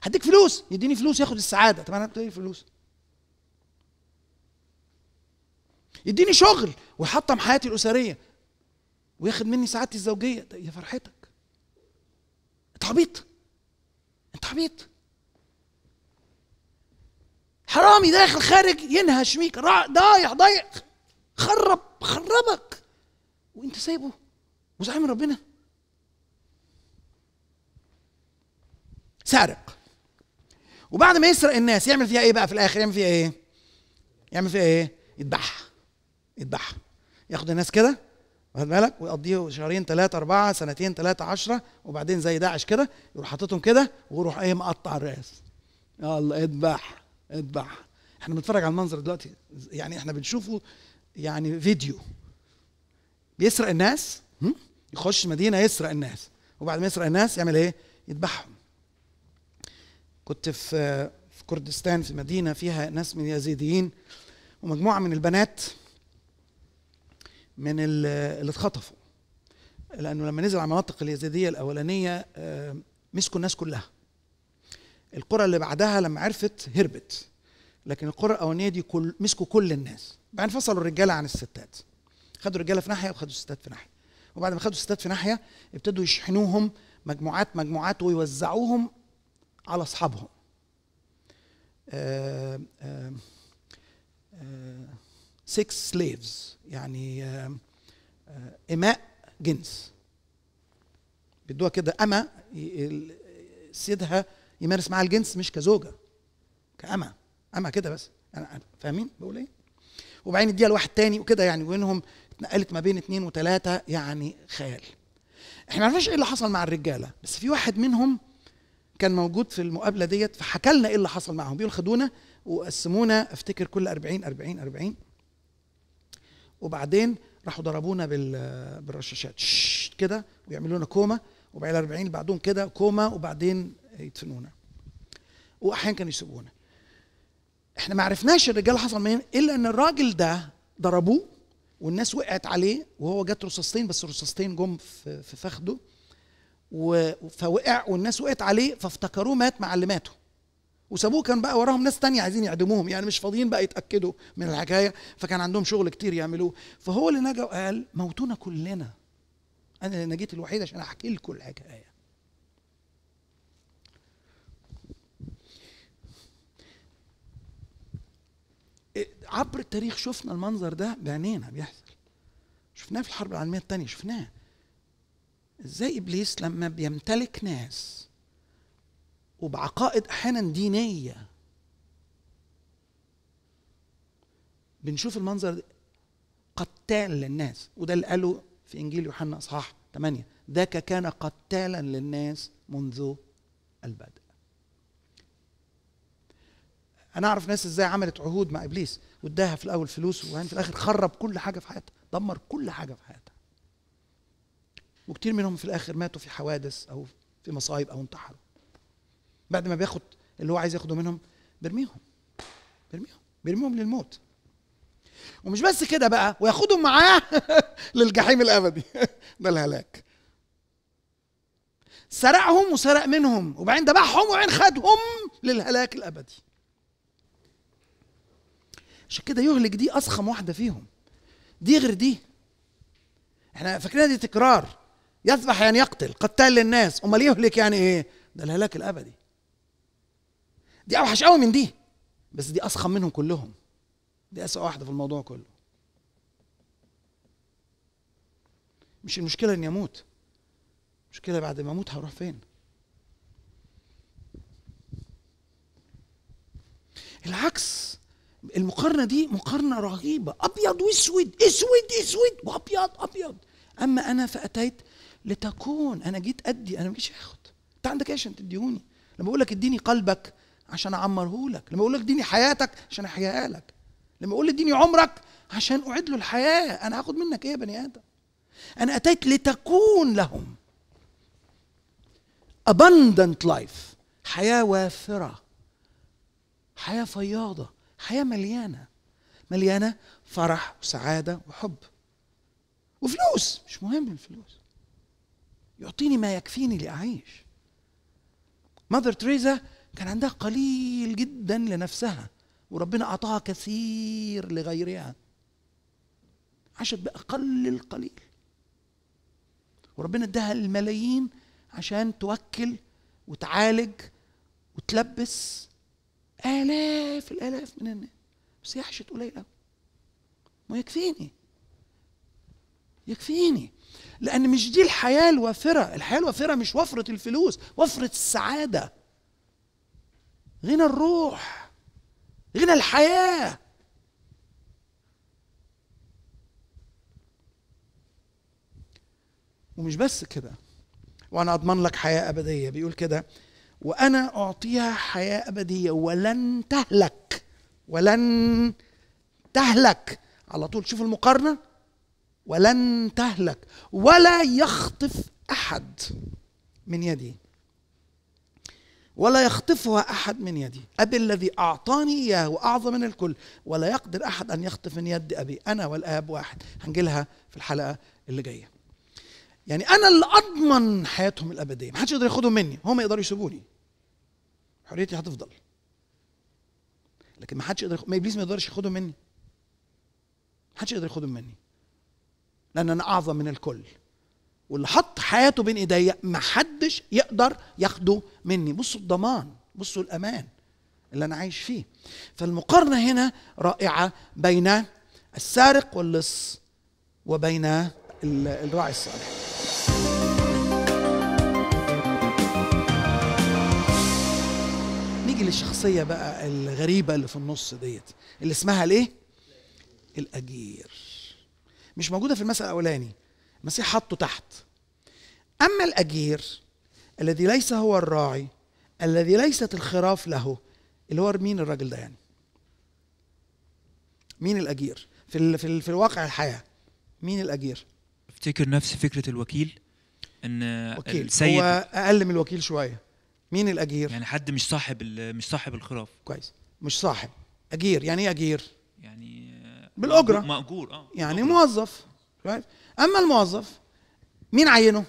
هديك فلوس يديني فلوس ياخد السعاده طب انا بدي فلوس يديني شغل ويحطم حياتي الاسريه وياخد مني سعادتي الزوجيه يا فرحتك انت عبيط انت عبيط حرامي داخل خارج ينهش فيك ضايع ضايع خرب خربك وانت سايبه وزعيم من ربنا سارق وبعد ما يسرق الناس يعمل فيها ايه بقى في الاخر يعمل فيها ايه يعمل فيها ايه يذبحها يذبحها ياخد الناس كده واخد بالك ويقضيه شهرين ثلاثه اربعه سنتين ثلاثه عشرة وبعدين زي داعش كده يروح حاططهم كده ويروح ايه مقطع الراس يلا اذبح اذبح احنا بنتفرج على المنظر دلوقتي يعني احنا بنشوفه يعني فيديو بيسرق الناس يخش مدينه يسرق الناس وبعد ما يسرق الناس يعمل ايه يذبحهم كنت في في كردستان في مدينه فيها ناس من اليزيديين ومجموعه من البنات من اللي اتخطفوا لانه لما نزل على المناطق اليزيديه الاولانيه آه، مسكوا الناس كلها القرى اللي بعدها لما عرفت هربت لكن القرى الاولانيه دي كل مسكوا كل الناس بعدين فصلوا الرجاله عن الستات خدوا الرجاله في ناحيه وخدوا الستات في ناحيه وبعد ما خدوا الستات في ناحيه ابتدوا يشحنوهم مجموعات مجموعات ويوزعوهم على اصحابهم آآ آه، آه، 6 slaves يعني آه، آه، اماء جنس بيدوها كده اما سيدها يمارس معاها الجنس مش كزوجه كاما اما كده بس انا فاهمين بقول ايه وبعدين اديها لواحد تاني وكده يعني وينهم اتنقلت ما بين اثنين وثلاثه يعني خيال احنا ما عرفناش ايه اللي حصل مع الرجاله بس في واحد منهم كان موجود في المقابله ديت فحكى لنا ايه اللي حصل معهم بيقول خدونا وقسمونا افتكر كل 40 40 40 وبعدين راحوا ضربونا بالرشاشات كده ويعملوا لنا كوما وبعد 40 اللي بعدهم كده كوما وبعدين يدفنونا واحيانا كانوا يسيبونا احنا ما عرفناش الرجال حصل منين الا ان الراجل ده ضربوه والناس وقعت عليه وهو جات رصاصتين بس الرصاصتين جم في فخده فوقع والناس وقعت عليه فافتكروه مات مع اللي ماتوا وسابوه كان بقى وراهم ناس تانية عايزين يعدموهم يعني مش فاضيين بقى يتأكدوا من الحكاية فكان عندهم شغل كتير يعملوه فهو اللي نجا وقال موتونا كلنا أنا اللي نجيت الوحيد عشان أحكي لكم الحكاية عبر التاريخ شفنا المنظر ده بعينينا بيحصل شفناه في الحرب العالمية الثانية شفناه ازاي ابليس لما بيمتلك ناس وبعقائد احيانا دينيه بنشوف المنظر ده قتال للناس وده اللي قاله في انجيل يوحنا اصحاح 8 ذاك كان قتالا للناس منذ البدء انا اعرف ناس ازاي عملت عهود مع ابليس واداها في الاول فلوس وبعدين في الاخر خرب كل حاجه في حياتها دمر كل حاجه في حياتها وكتير منهم في الاخر ماتوا في حوادث او في مصايب او انتحروا بعد ما بياخد اللي هو عايز ياخده منهم برميهم برميهم برميهم للموت ومش بس كده بقى وياخدهم معاه للجحيم الابدي ده الهلاك سرقهم وسرق منهم وبعدين ذبحهم وبعدين خدهم للهلاك الابدي عشان كده يهلك دي اضخم واحده فيهم دي غير دي احنا فاكرين دي تكرار يذبح يعني يقتل قتال للناس امال يهلك يعني ايه ده الهلاك الابدي دي اوحش قوي من دي بس دي اصخم منهم كلهم دي اسوء واحده في الموضوع كله مش المشكله اني اموت المشكله بعد ما اموت هروح فين العكس المقارنة دي مقارنة رهيبة أبيض وأسود أسود أسود وأبيض أبيض أما أنا فأتيت لتكون أنا جيت أدي أنا ما جيتش آخد أنت عندك إيش عشان تديهوني لما بقول لك اديني قلبك عشان اعمرهولك لما اقول لك اديني حياتك عشان احياها لك لما اقول اديني عمرك عشان اعيد له الحياه انا هاخد منك ايه يا بني ادم انا اتيت لتكون لهم abundant life حياه وافره حياه فياضه حياه مليانه مليانه فرح وسعاده وحب وفلوس مش مهم الفلوس يعطيني ما يكفيني لاعيش ماذر تريزا كان عندها قليل جدا لنفسها وربنا أعطاها كثير لغيرها عاشت بأقل القليل وربنا اداها الملايين عشان توكل وتعالج وتلبس آلاف الآلاف من الناس بس هي عاشت قليل قوي ما يكفيني يكفيني لأن مش دي الحياة الوافرة الحياة الوافرة مش وفرة الفلوس وفرة السعادة غنى الروح غنى الحياه ومش بس كده وانا اضمن لك حياه ابديه بيقول كده وانا اعطيها حياه ابديه ولن تهلك ولن تهلك على طول شوف المقارنه ولن تهلك ولا يخطف احد من يدي ولا يخطفها أحد من يدي أبي الذي أعطاني إياه وأعظم من الكل ولا يقدر أحد أن يخطف من يد أبي أنا والآب واحد هنجيلها في الحلقة اللي جاية يعني أنا اللي أضمن حياتهم الأبدية ما حدش يقدر ياخدهم مني هم يقدروا يسيبوني حريتي هتفضل لكن ما حدش يقدر ما ابليس ما يقدرش ياخدهم مني ما حدش يقدر ياخدهم مني لان انا اعظم من الكل واللي حط حياته بين ايديا ما حدش يقدر ياخده مني بصوا الضمان بصوا الامان اللي انا عايش فيه فالمقارنه هنا رائعه بين السارق واللص وبين الراعي الصالح نيجي للشخصية بقى الغريبة اللي في النص ديت اللي اسمها الايه؟ الأجير مش موجودة في المثل الأولاني المسيح حطه تحت أما الأجير الذي ليس هو الراعي الذي ليست الخراف له اللي هو مين الراجل ده يعني مين الأجير في, ال في, ال في الواقع الحياة مين الأجير افتكر نفس فكرة الوكيل ان وكيل. السيد هو اقل من الوكيل شويه مين الاجير يعني حد مش صاحب مش صاحب الخراف كويس مش صاحب اجير يعني ايه اجير يعني بالاجره ماجور اه يعني موظف اما الموظف مين عينه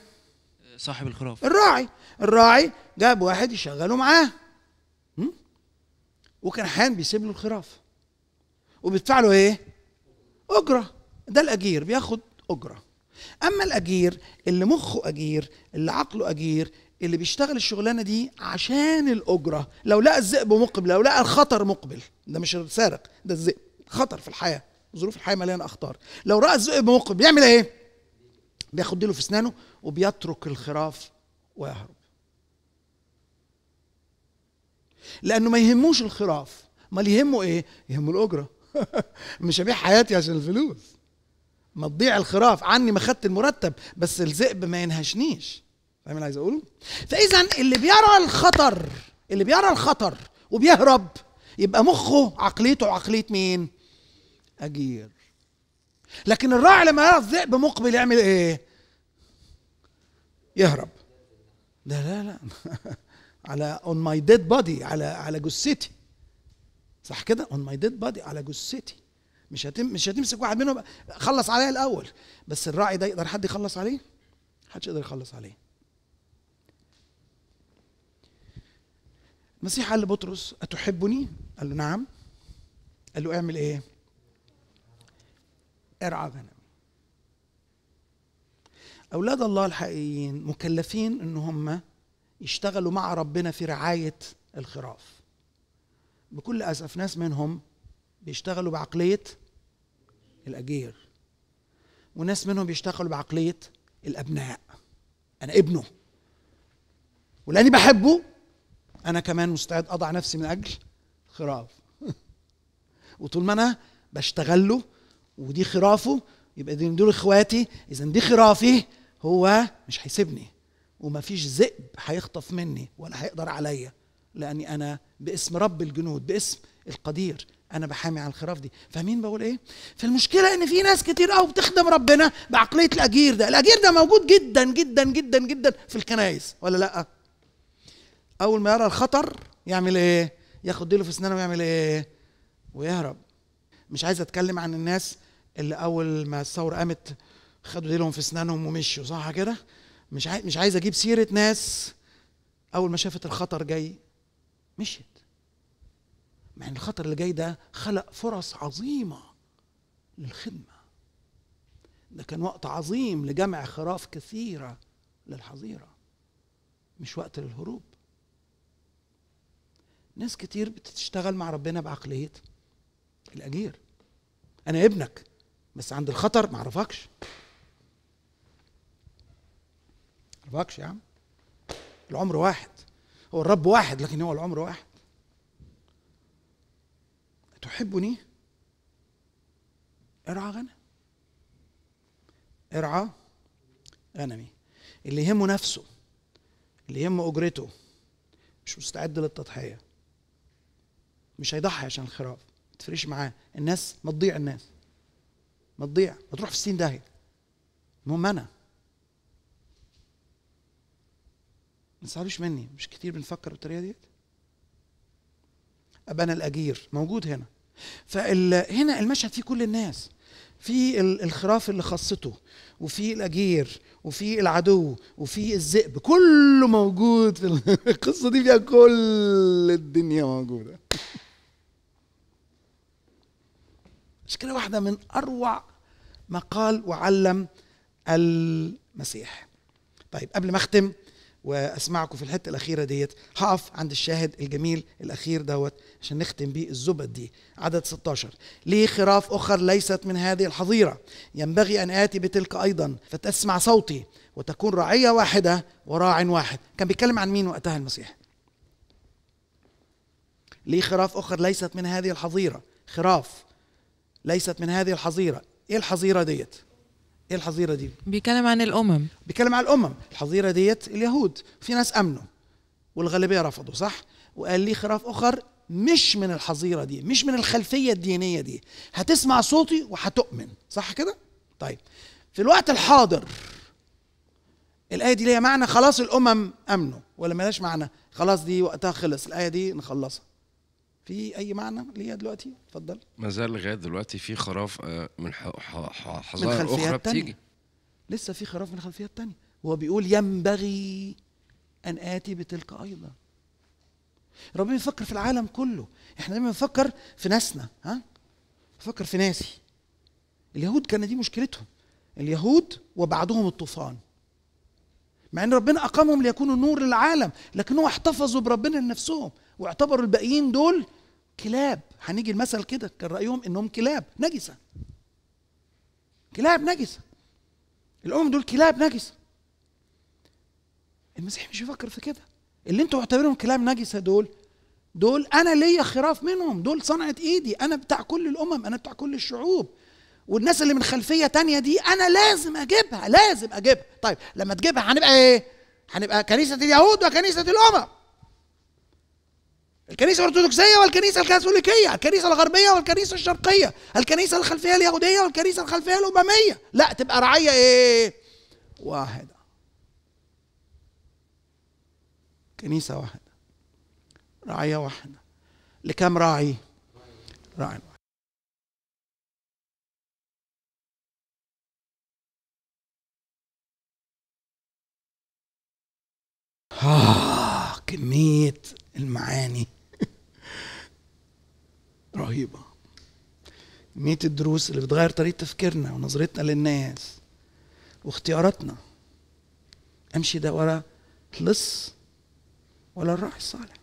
صاحب الخراف الراعي الراعي جاب واحد يشغله معاه وكان احيانا بيسيب له الخراف وبيدفع له ايه اجره ده الاجير بياخد اجره اما الاجير اللي مخه اجير اللي عقله اجير اللي بيشتغل الشغلانه دي عشان الاجره لو لقى الذئب مقبل لو لقى الخطر مقبل ده مش السارق ده الذئب خطر في الحياه ظروف الحياه مليانه اخطار لو راى الذئب مقبل بيعمل ايه بياخد ديله في اسنانه وبيترك الخراف ويهرب لانه ما يهموش الخراف امال يهمه ايه يهمه الاجره مش هبيع حياتي عشان الفلوس ما تضيع الخراف عني ما خدت المرتب بس الذئب ما ينهشنيش فاهم اللي عايز اقوله فاذا اللي بيرى الخطر اللي بيرى الخطر وبيهرب يبقى مخه عقليته عقليه مين اجير لكن الراعي لما يرى الذئب مقبل يعمل ايه يهرب لا لا لا على اون ماي ديد بادي على على جثتي صح كده اون ماي ديد بادي على جثتي مش هتم مش هتمسك واحد منهم خلص عليا الاول بس الراعي ده يقدر حد يخلص عليه محدش يقدر يخلص عليه المسيح قال لبطرس أتحبني؟ قال له نعم قال له اعمل ايه؟ ارعى غنم أولاد الله الحقيقيين مكلفين إن هم يشتغلوا مع ربنا في رعاية الخراف بكل أسف ناس منهم بيشتغلوا بعقلية الأجير وناس منهم بيشتغلوا بعقلية الأبناء أنا ابنه ولاني بحبه أنا كمان مستعد أضع نفسي من أجل خراف وطول ما أنا بشتغل له ودي خرافه يبقى دول اخواتي اذا دي خرافي هو مش هيسيبني ومفيش ذئب هيخطف مني ولا هيقدر عليا لاني انا باسم رب الجنود باسم القدير انا بحامي على الخراف دي فاهمين بقول ايه فالمشكله ان في ناس كتير قوي بتخدم ربنا بعقليه الاجير ده الاجير ده موجود جدا جدا جدا جدا في الكنايس ولا لا اول ما يرى الخطر يعمل ايه ياخد ديله في اسنانه ويعمل ايه ويهرب مش عايز اتكلم عن الناس اللي اول ما الثوره قامت خدوا ديلهم في اسنانهم ومشوا صح كده مش عايز مش عايز اجيب سيره ناس اول ما شافت الخطر جاي مشيت مع ان الخطر اللي جاي ده خلق فرص عظيمه للخدمه ده كان وقت عظيم لجمع خراف كثيره للحظيره مش وقت للهروب ناس كتير بتشتغل مع ربنا بعقليه الاجير انا ابنك بس عند الخطر ما اعرفكش ما اعرفكش يا عم العمر واحد هو الرب واحد لكن هو العمر واحد تحبني ارعى غنم ارعى غنمي اللي يهمه نفسه اللي يهمه اجرته مش مستعد للتضحيه مش هيضحي عشان الخراف ما تفرقش معاه الناس ما تضيع الناس ما تضيع ما تروح في 60 داهيه المهم انا ما تزعلوش مني مش كتير بنفكر بالطريقه ديت ابقى انا الاجير موجود هنا فهنا المشهد فيه كل الناس في الخراف اللي خاصته وفي الاجير وفي العدو وفي الذئب كله موجود في القصه دي فيها كل الدنيا موجوده مش كده واحدة من أروع ما قال وعلم المسيح طيب قبل ما أختم واسمعكم في الحته الاخيره ديت هقف عند الشاهد الجميل الاخير دوت عشان نختم بيه الزبد دي عدد 16 لي خراف اخر ليست من هذه الحظيره ينبغي ان اتي بتلك ايضا فتسمع صوتي وتكون رعيه واحده وراع واحد كان بيتكلم عن مين وقتها المسيح لي خراف اخر ليست من هذه الحظيره خراف ليست من هذه الحظيره ايه الحظيره ديت ايه الحظيره دي بيتكلم عن الامم بيتكلم عن الامم الحظيره ديت اليهود في ناس امنوا والغالبيه رفضوا صح وقال لي خراف اخر مش من الحظيره دي مش من الخلفيه الدينيه دي هتسمع صوتي وهتؤمن صح كده طيب في الوقت الحاضر الايه دي ليها معنى خلاص الامم امنوا ولا مالهاش معنى خلاص دي وقتها خلص الايه دي نخلصها في اي معنى ليها دلوقتي اتفضل ما زال لغايه دلوقتي في خراف آه، من حظائر اخرى بتيجي لسه في خراف من الخلفيه الثانيه هو بيقول ينبغي ان اتي بتلك ايضا ربنا بيفكر في العالم كله احنا دايما بنفكر في ناسنا ها بفكر في ناسي اليهود كان دي مشكلتهم اليهود وبعدهم الطوفان مع ان ربنا اقامهم ليكونوا نور للعالم لكن هو احتفظوا بربنا لنفسهم واعتبروا الباقيين دول كلاب هنيجي المثل كده كان رايهم انهم كلاب نجسه كلاب نجسه الامم دول كلاب نجسه المسيح مش يفكر في كده اللي انتوا معتبرهم كلاب نجسه دول دول انا ليا خراف منهم دول صنعت ايدي انا بتاع كل الامم انا بتاع كل الشعوب والناس اللي من خلفيه تانية دي انا لازم اجيبها لازم اجيبها طيب لما تجيبها هنبقى ايه هنبقى كنيسه اليهود وكنيسه الامم الكنيسه الارثوذكسيه والكنيسه الكاثوليكيه الكنيسه الغربيه والكنيسه الشرقيه الكنيسه الخلفيه اليهوديه والكنيسه الخلفيه الامميه لا تبقى رعيه ايه واحده كنيسه واحده رعيه واحده لكم راعي راعي واحد. آه كمية المعاني رهيبة كمية الدروس اللي بتغير طريقة تفكيرنا ونظرتنا للناس واختياراتنا امشي ده ورا لص ولا الراعي الصالح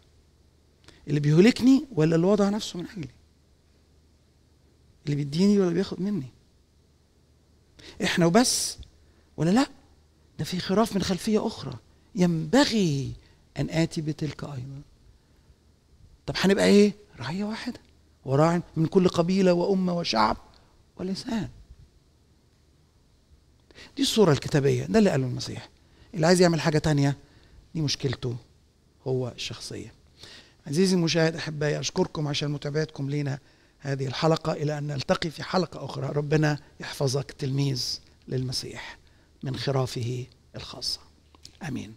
اللي بيهلكني ولا اللي وضع نفسه من اجلي اللي بيديني ولا بياخد مني احنا وبس ولا لا ده في خراف من خلفيه اخرى ينبغي أن آتي بتلك أيضا طب هنبقى إيه؟ رعية واحدة وراع من كل قبيلة وأمة وشعب ولسان دي الصورة الكتابية ده اللي قاله المسيح اللي عايز يعمل حاجة تانية دي مشكلته هو الشخصية عزيزي المشاهد أحبائي أشكركم عشان متابعتكم لينا هذه الحلقة إلى أن نلتقي في حلقة أخرى ربنا يحفظك تلميذ للمسيح من خرافه الخاصه I mean.